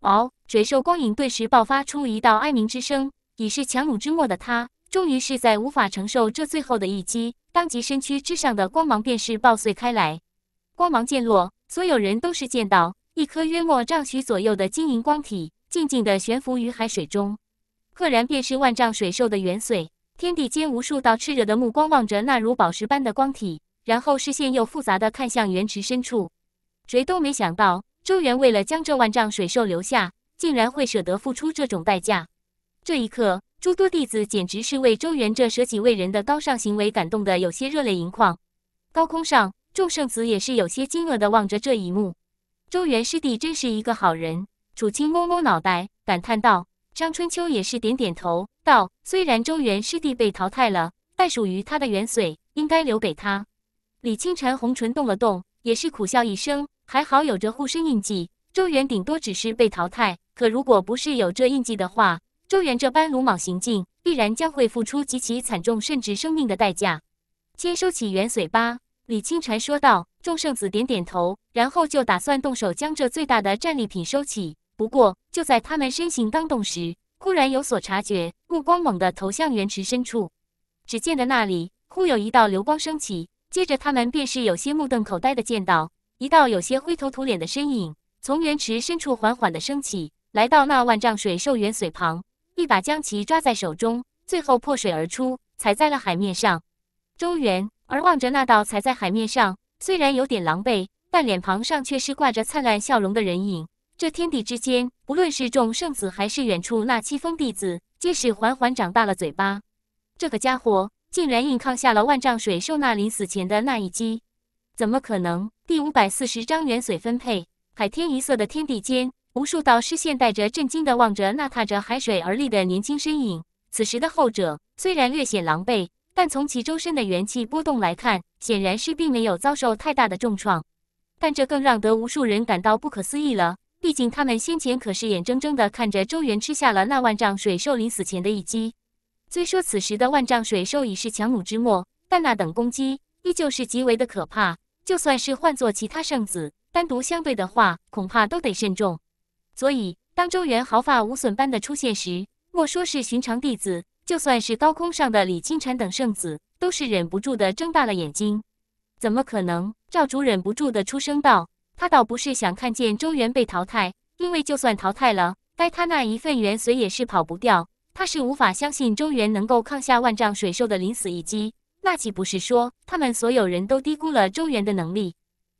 A: 嗷！水兽光影顿时爆发出一道哀鸣之声，已是强弩之末的他，终于是在无法承受这最后的一击，当即身躯之上的光芒便是爆碎开来。光芒渐落，所有人都是见到一颗约莫丈许左右的晶莹光体，静静地悬浮于海水中，赫然便是万丈水兽的元髓。天地间无数道炽热的目光望着那如宝石般的光体，然后视线又复杂的看向原池深处。谁都没想到，周元为了将这万丈水兽留下。竟然会舍得付出这种代价，这一刻，诸多弟子简直是为周元这舍己为人的高尚行为感动的有些热泪盈眶。高空上，众圣子也是有些惊愕的望着这一幕。周元师弟真是一个好人。楚青摸摸脑袋，感叹道：“张春秋也是点点头，道：虽然周元师弟被淘汰了，但属于他的元髓应该留给他。”李清晨红唇动了动，也是苦笑一声：“还好有着护身印记，周元顶多只是被淘汰。”可如果不是有这印记的话，周元这般鲁莽行径，必然将会付出极其惨重甚至生命的代价。先收起元髓吧，李清禅说道。众圣子点点头，然后就打算动手将这最大的战利品收起。不过就在他们身形刚动时，忽然有所察觉，目光猛地投向元池深处。只见得那里忽有一道流光升起，接着他们便是有些目瞪口呆的见到一道有些灰头土脸的身影从元池深处缓缓的升起。来到那万丈水兽元水旁，一把将其抓在手中，最后破水而出，踩在了海面上。周元，而望着那道踩在海面上，虽然有点狼狈，但脸庞上却是挂着灿烂笑容的人影。这天地之间，不论是众圣子，还是远处那七峰弟子，皆是缓缓长大了嘴巴。这个家伙竟然硬抗下了万丈水兽那临死前的那一击，怎么可能？第五百四十章元髓分配，海天一色的天地间。无数道视线带着震惊的望着那踏着海水而立的年轻身影。此时的后者虽然略显狼狈，但从其周身的元气波动来看，显然是并没有遭受太大的重创。但这更让得无数人感到不可思议了。毕竟他们先前可是眼睁睁的看着周元吃下了那万丈水兽临死前的一击。虽说此时的万丈水兽已是强弩之末，但那等攻击依旧是极为的可怕。就算是换做其他圣子单独相对的话，恐怕都得慎重。所以，当周元毫发无损般的出现时，莫说是寻常弟子，就算是高空上的李金蝉等圣子，都是忍不住的睁大了眼睛。怎么可能？赵主忍不住的出声道：“他倒不是想看见周元被淘汰，因为就算淘汰了，该他那一份元髓也是跑不掉。他是无法相信周元能够抗下万丈水兽的临死一击，那岂不是说他们所有人都低估了周元的能力？”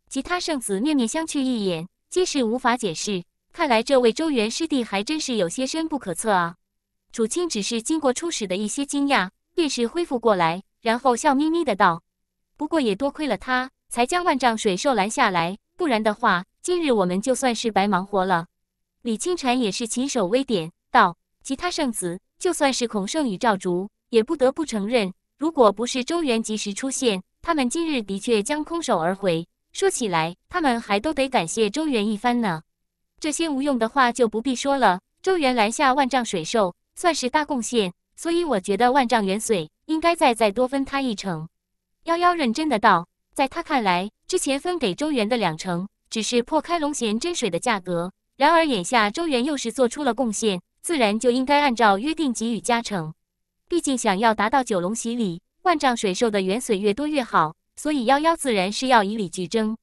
A: 其他圣子面面相觑一眼，皆是无法解释。看来这位周元师弟还真是有些深不可测啊！楚青只是经过初始的一些惊讶，便是恢复过来，然后笑眯眯的道：“不过也多亏了他，才将万丈水兽拦下来，不然的话，今日我们就算是白忙活了。”李清禅也是起手微点道：“其他圣子，就算是孔圣与赵竹，也不得不承认，如果不是周元及时出现，他们今日的确将空手而回。说起来，他们还都得感谢周元一番呢。”这些无用的话就不必说了。周元拦下万丈水兽，算是大贡献，所以我觉得万丈元髓应该再再多分他一成。夭夭认真的道，在他看来，之前分给周元的两成只是破开龙涎真水的价格，然而眼下周元又是做出了贡献，自然就应该按照约定给予加成。毕竟想要达到九龙洗礼，万丈水兽的元髓越多越好，所以夭夭自然是要以理俱争。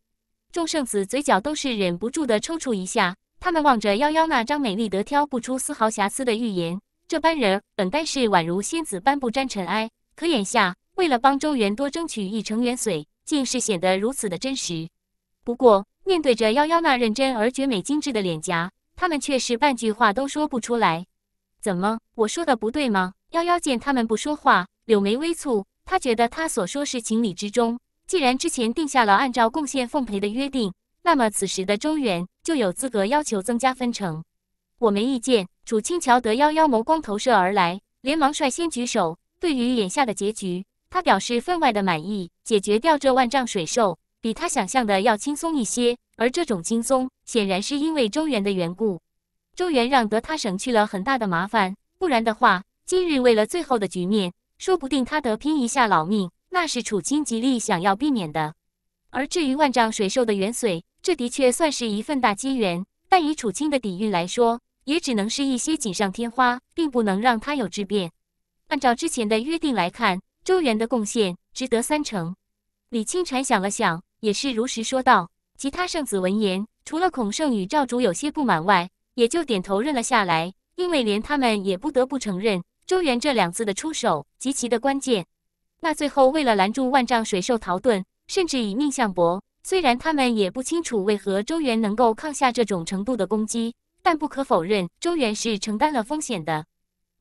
A: 众圣子嘴角都是忍不住的抽搐一下。他们望着夭夭那张美丽得挑不出丝毫瑕疵的玉颜，这般人本该是宛如仙子般不沾尘埃，可眼下为了帮周元多争取一成元髓，竟是显得如此的真实。不过，面对着夭夭那认真而绝美精致的脸颊，他们却是半句话都说不出来。怎么，我说的不对吗？夭夭见他们不说话，柳眉微蹙，他觉得他所说是情理之中。既然之前定下了按照贡献奉陪的约定，那么此时的周元。就有资格要求增加分成，我没意见。楚清桥得妖妖眸光投射而来，连忙率先举手。对于眼下的结局，他表示分外的满意。解决掉这万丈水兽，比他想象的要轻松一些。而这种轻松，显然是因为周元的缘故。周元让得他省去了很大的麻烦，不然的话，今日为了最后的局面，说不定他得拼一下老命，那是楚清极力想要避免的。而至于万丈水兽的元髓，这的确算是一份大机缘，但以楚清的底蕴来说，也只能是一些锦上添花，并不能让他有质变。按照之前的约定来看，周元的贡献值得三成。李清禅想了想，也是如实说道。其他圣子闻言，除了孔圣与赵主有些不满外，也就点头认了下来，因为连他们也不得不承认，周元这两次的出手极其的关键。那最后为了拦住万丈水兽逃遁，甚至以命相搏。虽然他们也不清楚为何周元能够抗下这种程度的攻击，但不可否认，周元是承担了风险的。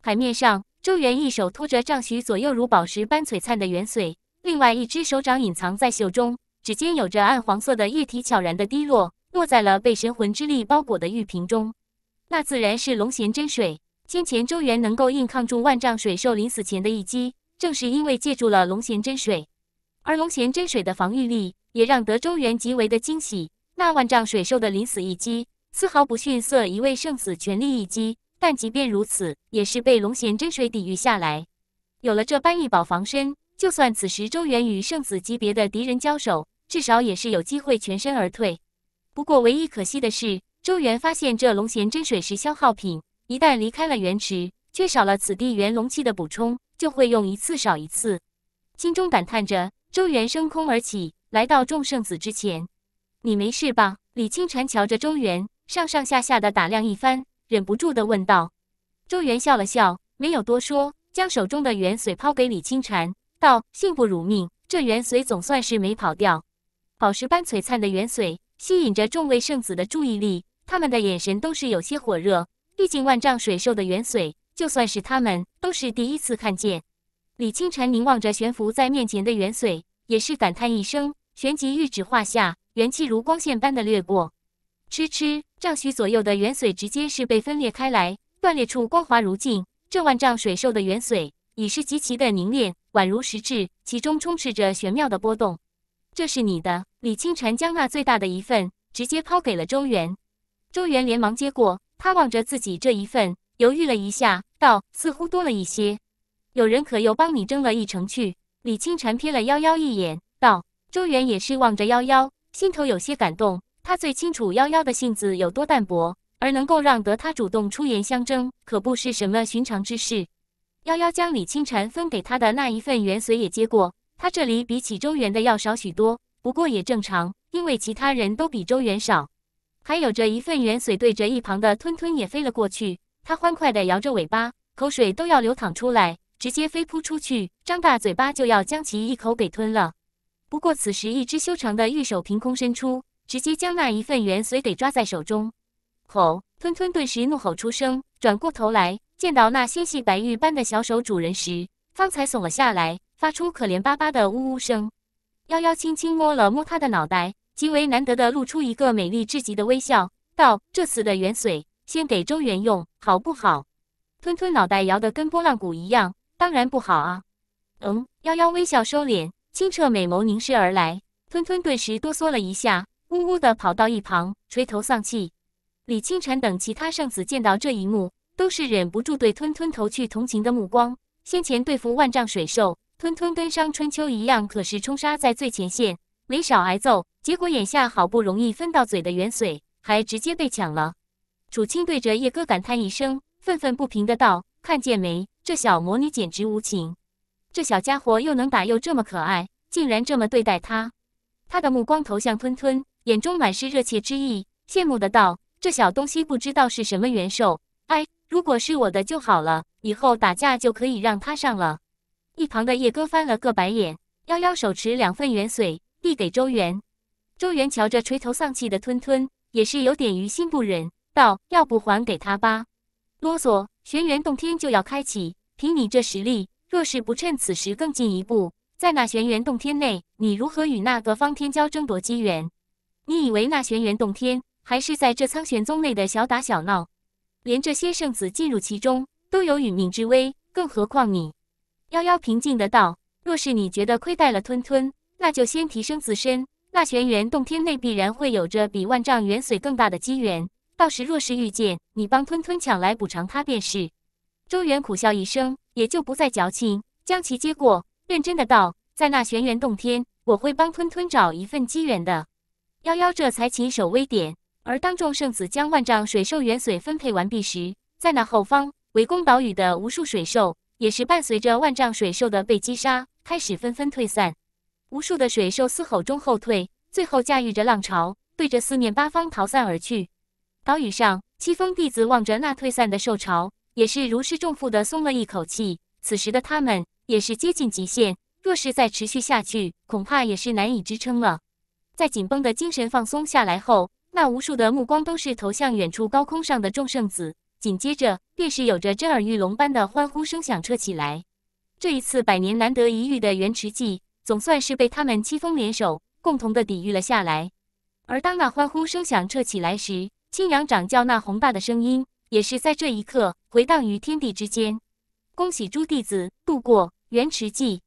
A: 海面上，周元一手托着丈许左右如宝石般璀璨的元髓，另外一只手掌隐藏在袖中，指尖有着暗黄色的液体悄然的滴落，落在了被神魂之力包裹的玉瓶中。那自然是龙涎真水。先前周元能够硬抗住万丈水兽临死前的一击，正是因为借助了龙涎真水，而龙涎真水的防御力。也让德州元极为的惊喜，那万丈水兽的临死一击丝毫不逊色一位圣子全力一击，但即便如此，也是被龙涎真水抵御下来。有了这般一宝防身，就算此时周元与圣子级别的敌人交手，至少也是有机会全身而退。不过，唯一可惜的是，周元发现这龙涎真水是消耗品，一旦离开了原池，缺少了此地元龙气的补充，就会用一次少一次。心中感叹着，周元升空而起。来到众圣子之前，你没事吧？李清禅瞧着周元，上上下下的打量一番，忍不住的问道。周元笑了笑，没有多说，将手中的元髓抛给李清禅，道：“幸不辱命，这元髓总算是没跑掉。”宝石般璀璨的元髓吸引着众位圣子的注意力，他们的眼神都是有些火热。毕竟万丈水兽的元髓，就算是他们，都是第一次看见。李清禅凝望着悬浮在面前的元髓。也是感叹一声，旋即玉指画下，元气如光线般的掠过，哧哧，丈许左右的元髓直接是被分裂开来，断裂处光滑如镜。这万丈水兽的元髓已是极其的凝练，宛如实质，其中充斥着玄妙的波动。这是你的，李清晨将那最大的一份直接抛给了周元。周元连忙接过，他望着自己这一份，犹豫了一下，道：“似乎多了一些，有人可又帮你争了一成去。”李清禅瞥了夭夭一眼，道：“周元也是望着夭夭，心头有些感动。他最清楚夭夭的性子有多淡薄，而能够让得他主动出言相争，可不是什么寻常之事。”夭夭将李清禅分给他的那一份元髓也接过，他这里比起周元的要少许多，不过也正常，因为其他人都比周元少。还有着一份元髓，对着一旁的吞吞也飞了过去，他欢快地摇着尾巴，口水都要流淌出来。直接飞扑出去，张大嘴巴就要将其一口给吞了。不过此时，一只修长的玉手凭空伸出，直接将那一份元髓给抓在手中。吼！吞吞顿时怒吼出声，转过头来，见到那纤细白玉般的小手主人时，方才松了下来，发出可怜巴巴的呜呜声。幺幺轻轻摸了摸他的脑袋，极为难得的露出一个美丽至极的微笑，道：“这次的元髓先给周元用，好不好？”吞吞脑袋摇得跟拨浪鼓一样。当然不好啊！嗯，幺幺微笑收敛，清澈美眸凝视而来，吞吞顿时哆嗦了一下，呜呜的跑到一旁，垂头丧气。李清晨等其他圣子见到这一幕，都是忍不住对吞吞投去同情的目光。先前对付万丈水兽，吞吞跟商春秋一样，可是冲杀在最前线，没少挨揍。结果眼下好不容易分到嘴的元髓，还直接被抢了。楚清对着叶哥感叹一声，愤愤不平的道。看见没？这小魔女简直无情！这小家伙又能打又这么可爱，竟然这么对待她。他的目光投向吞吞，眼中满是热切之意，羡慕的道：“这小东西不知道是什么元兽，哎，如果是我的就好了，以后打架就可以让他上了。”一旁的叶哥翻了个白眼，幺幺手持两份元髓递给周元。周元瞧着垂头丧气的吞吞，也是有点于心不忍，道：“要不还给他吧。”啰嗦。玄元洞天就要开启，凭你这实力，若是不趁此时更进一步，在那玄元洞天内，你如何与那个方天骄争夺机缘？你以为那玄元洞天还是在这苍玄宗内的小打小闹？连这些圣子进入其中都有殒命之危，更何况你？夭夭平静的道：“若是你觉得亏待了吞吞，那就先提升自身。那玄元洞天内必然会有着比万丈元髓更大的机缘。”到时若是遇见，你帮吞吞抢来补偿他便是。周元苦笑一声，也就不再矫情，将其接过，认真的道：“在那玄元洞天，我会帮吞吞找一份机缘的。”夭夭这才起手微点。而当众圣子将万丈水兽元髓分配完毕时，在那后方围攻岛屿的无数水兽，也是伴随着万丈水兽的被击杀，开始纷纷退散。无数的水兽嘶吼中后退，最后驾驭着浪潮，对着四面八方逃散而去。岛屿上，七风弟子望着那退散的兽潮，也是如释重负的松了一口气。此时的他们也是接近极限，若是再持续下去，恐怕也是难以支撑了。在紧绷的精神放松下来后，那无数的目光都是投向远处高空上的众圣子，紧接着便是有着震耳欲聋般的欢呼声响彻起来。这一次百年难得一遇的元池祭，总算是被他们七峰联手共同的抵御了下来。而当那欢呼声响彻起来时，青阳掌教那宏大的声音，也是在这一刻回荡于天地之间。恭喜诸弟子度过元池祭。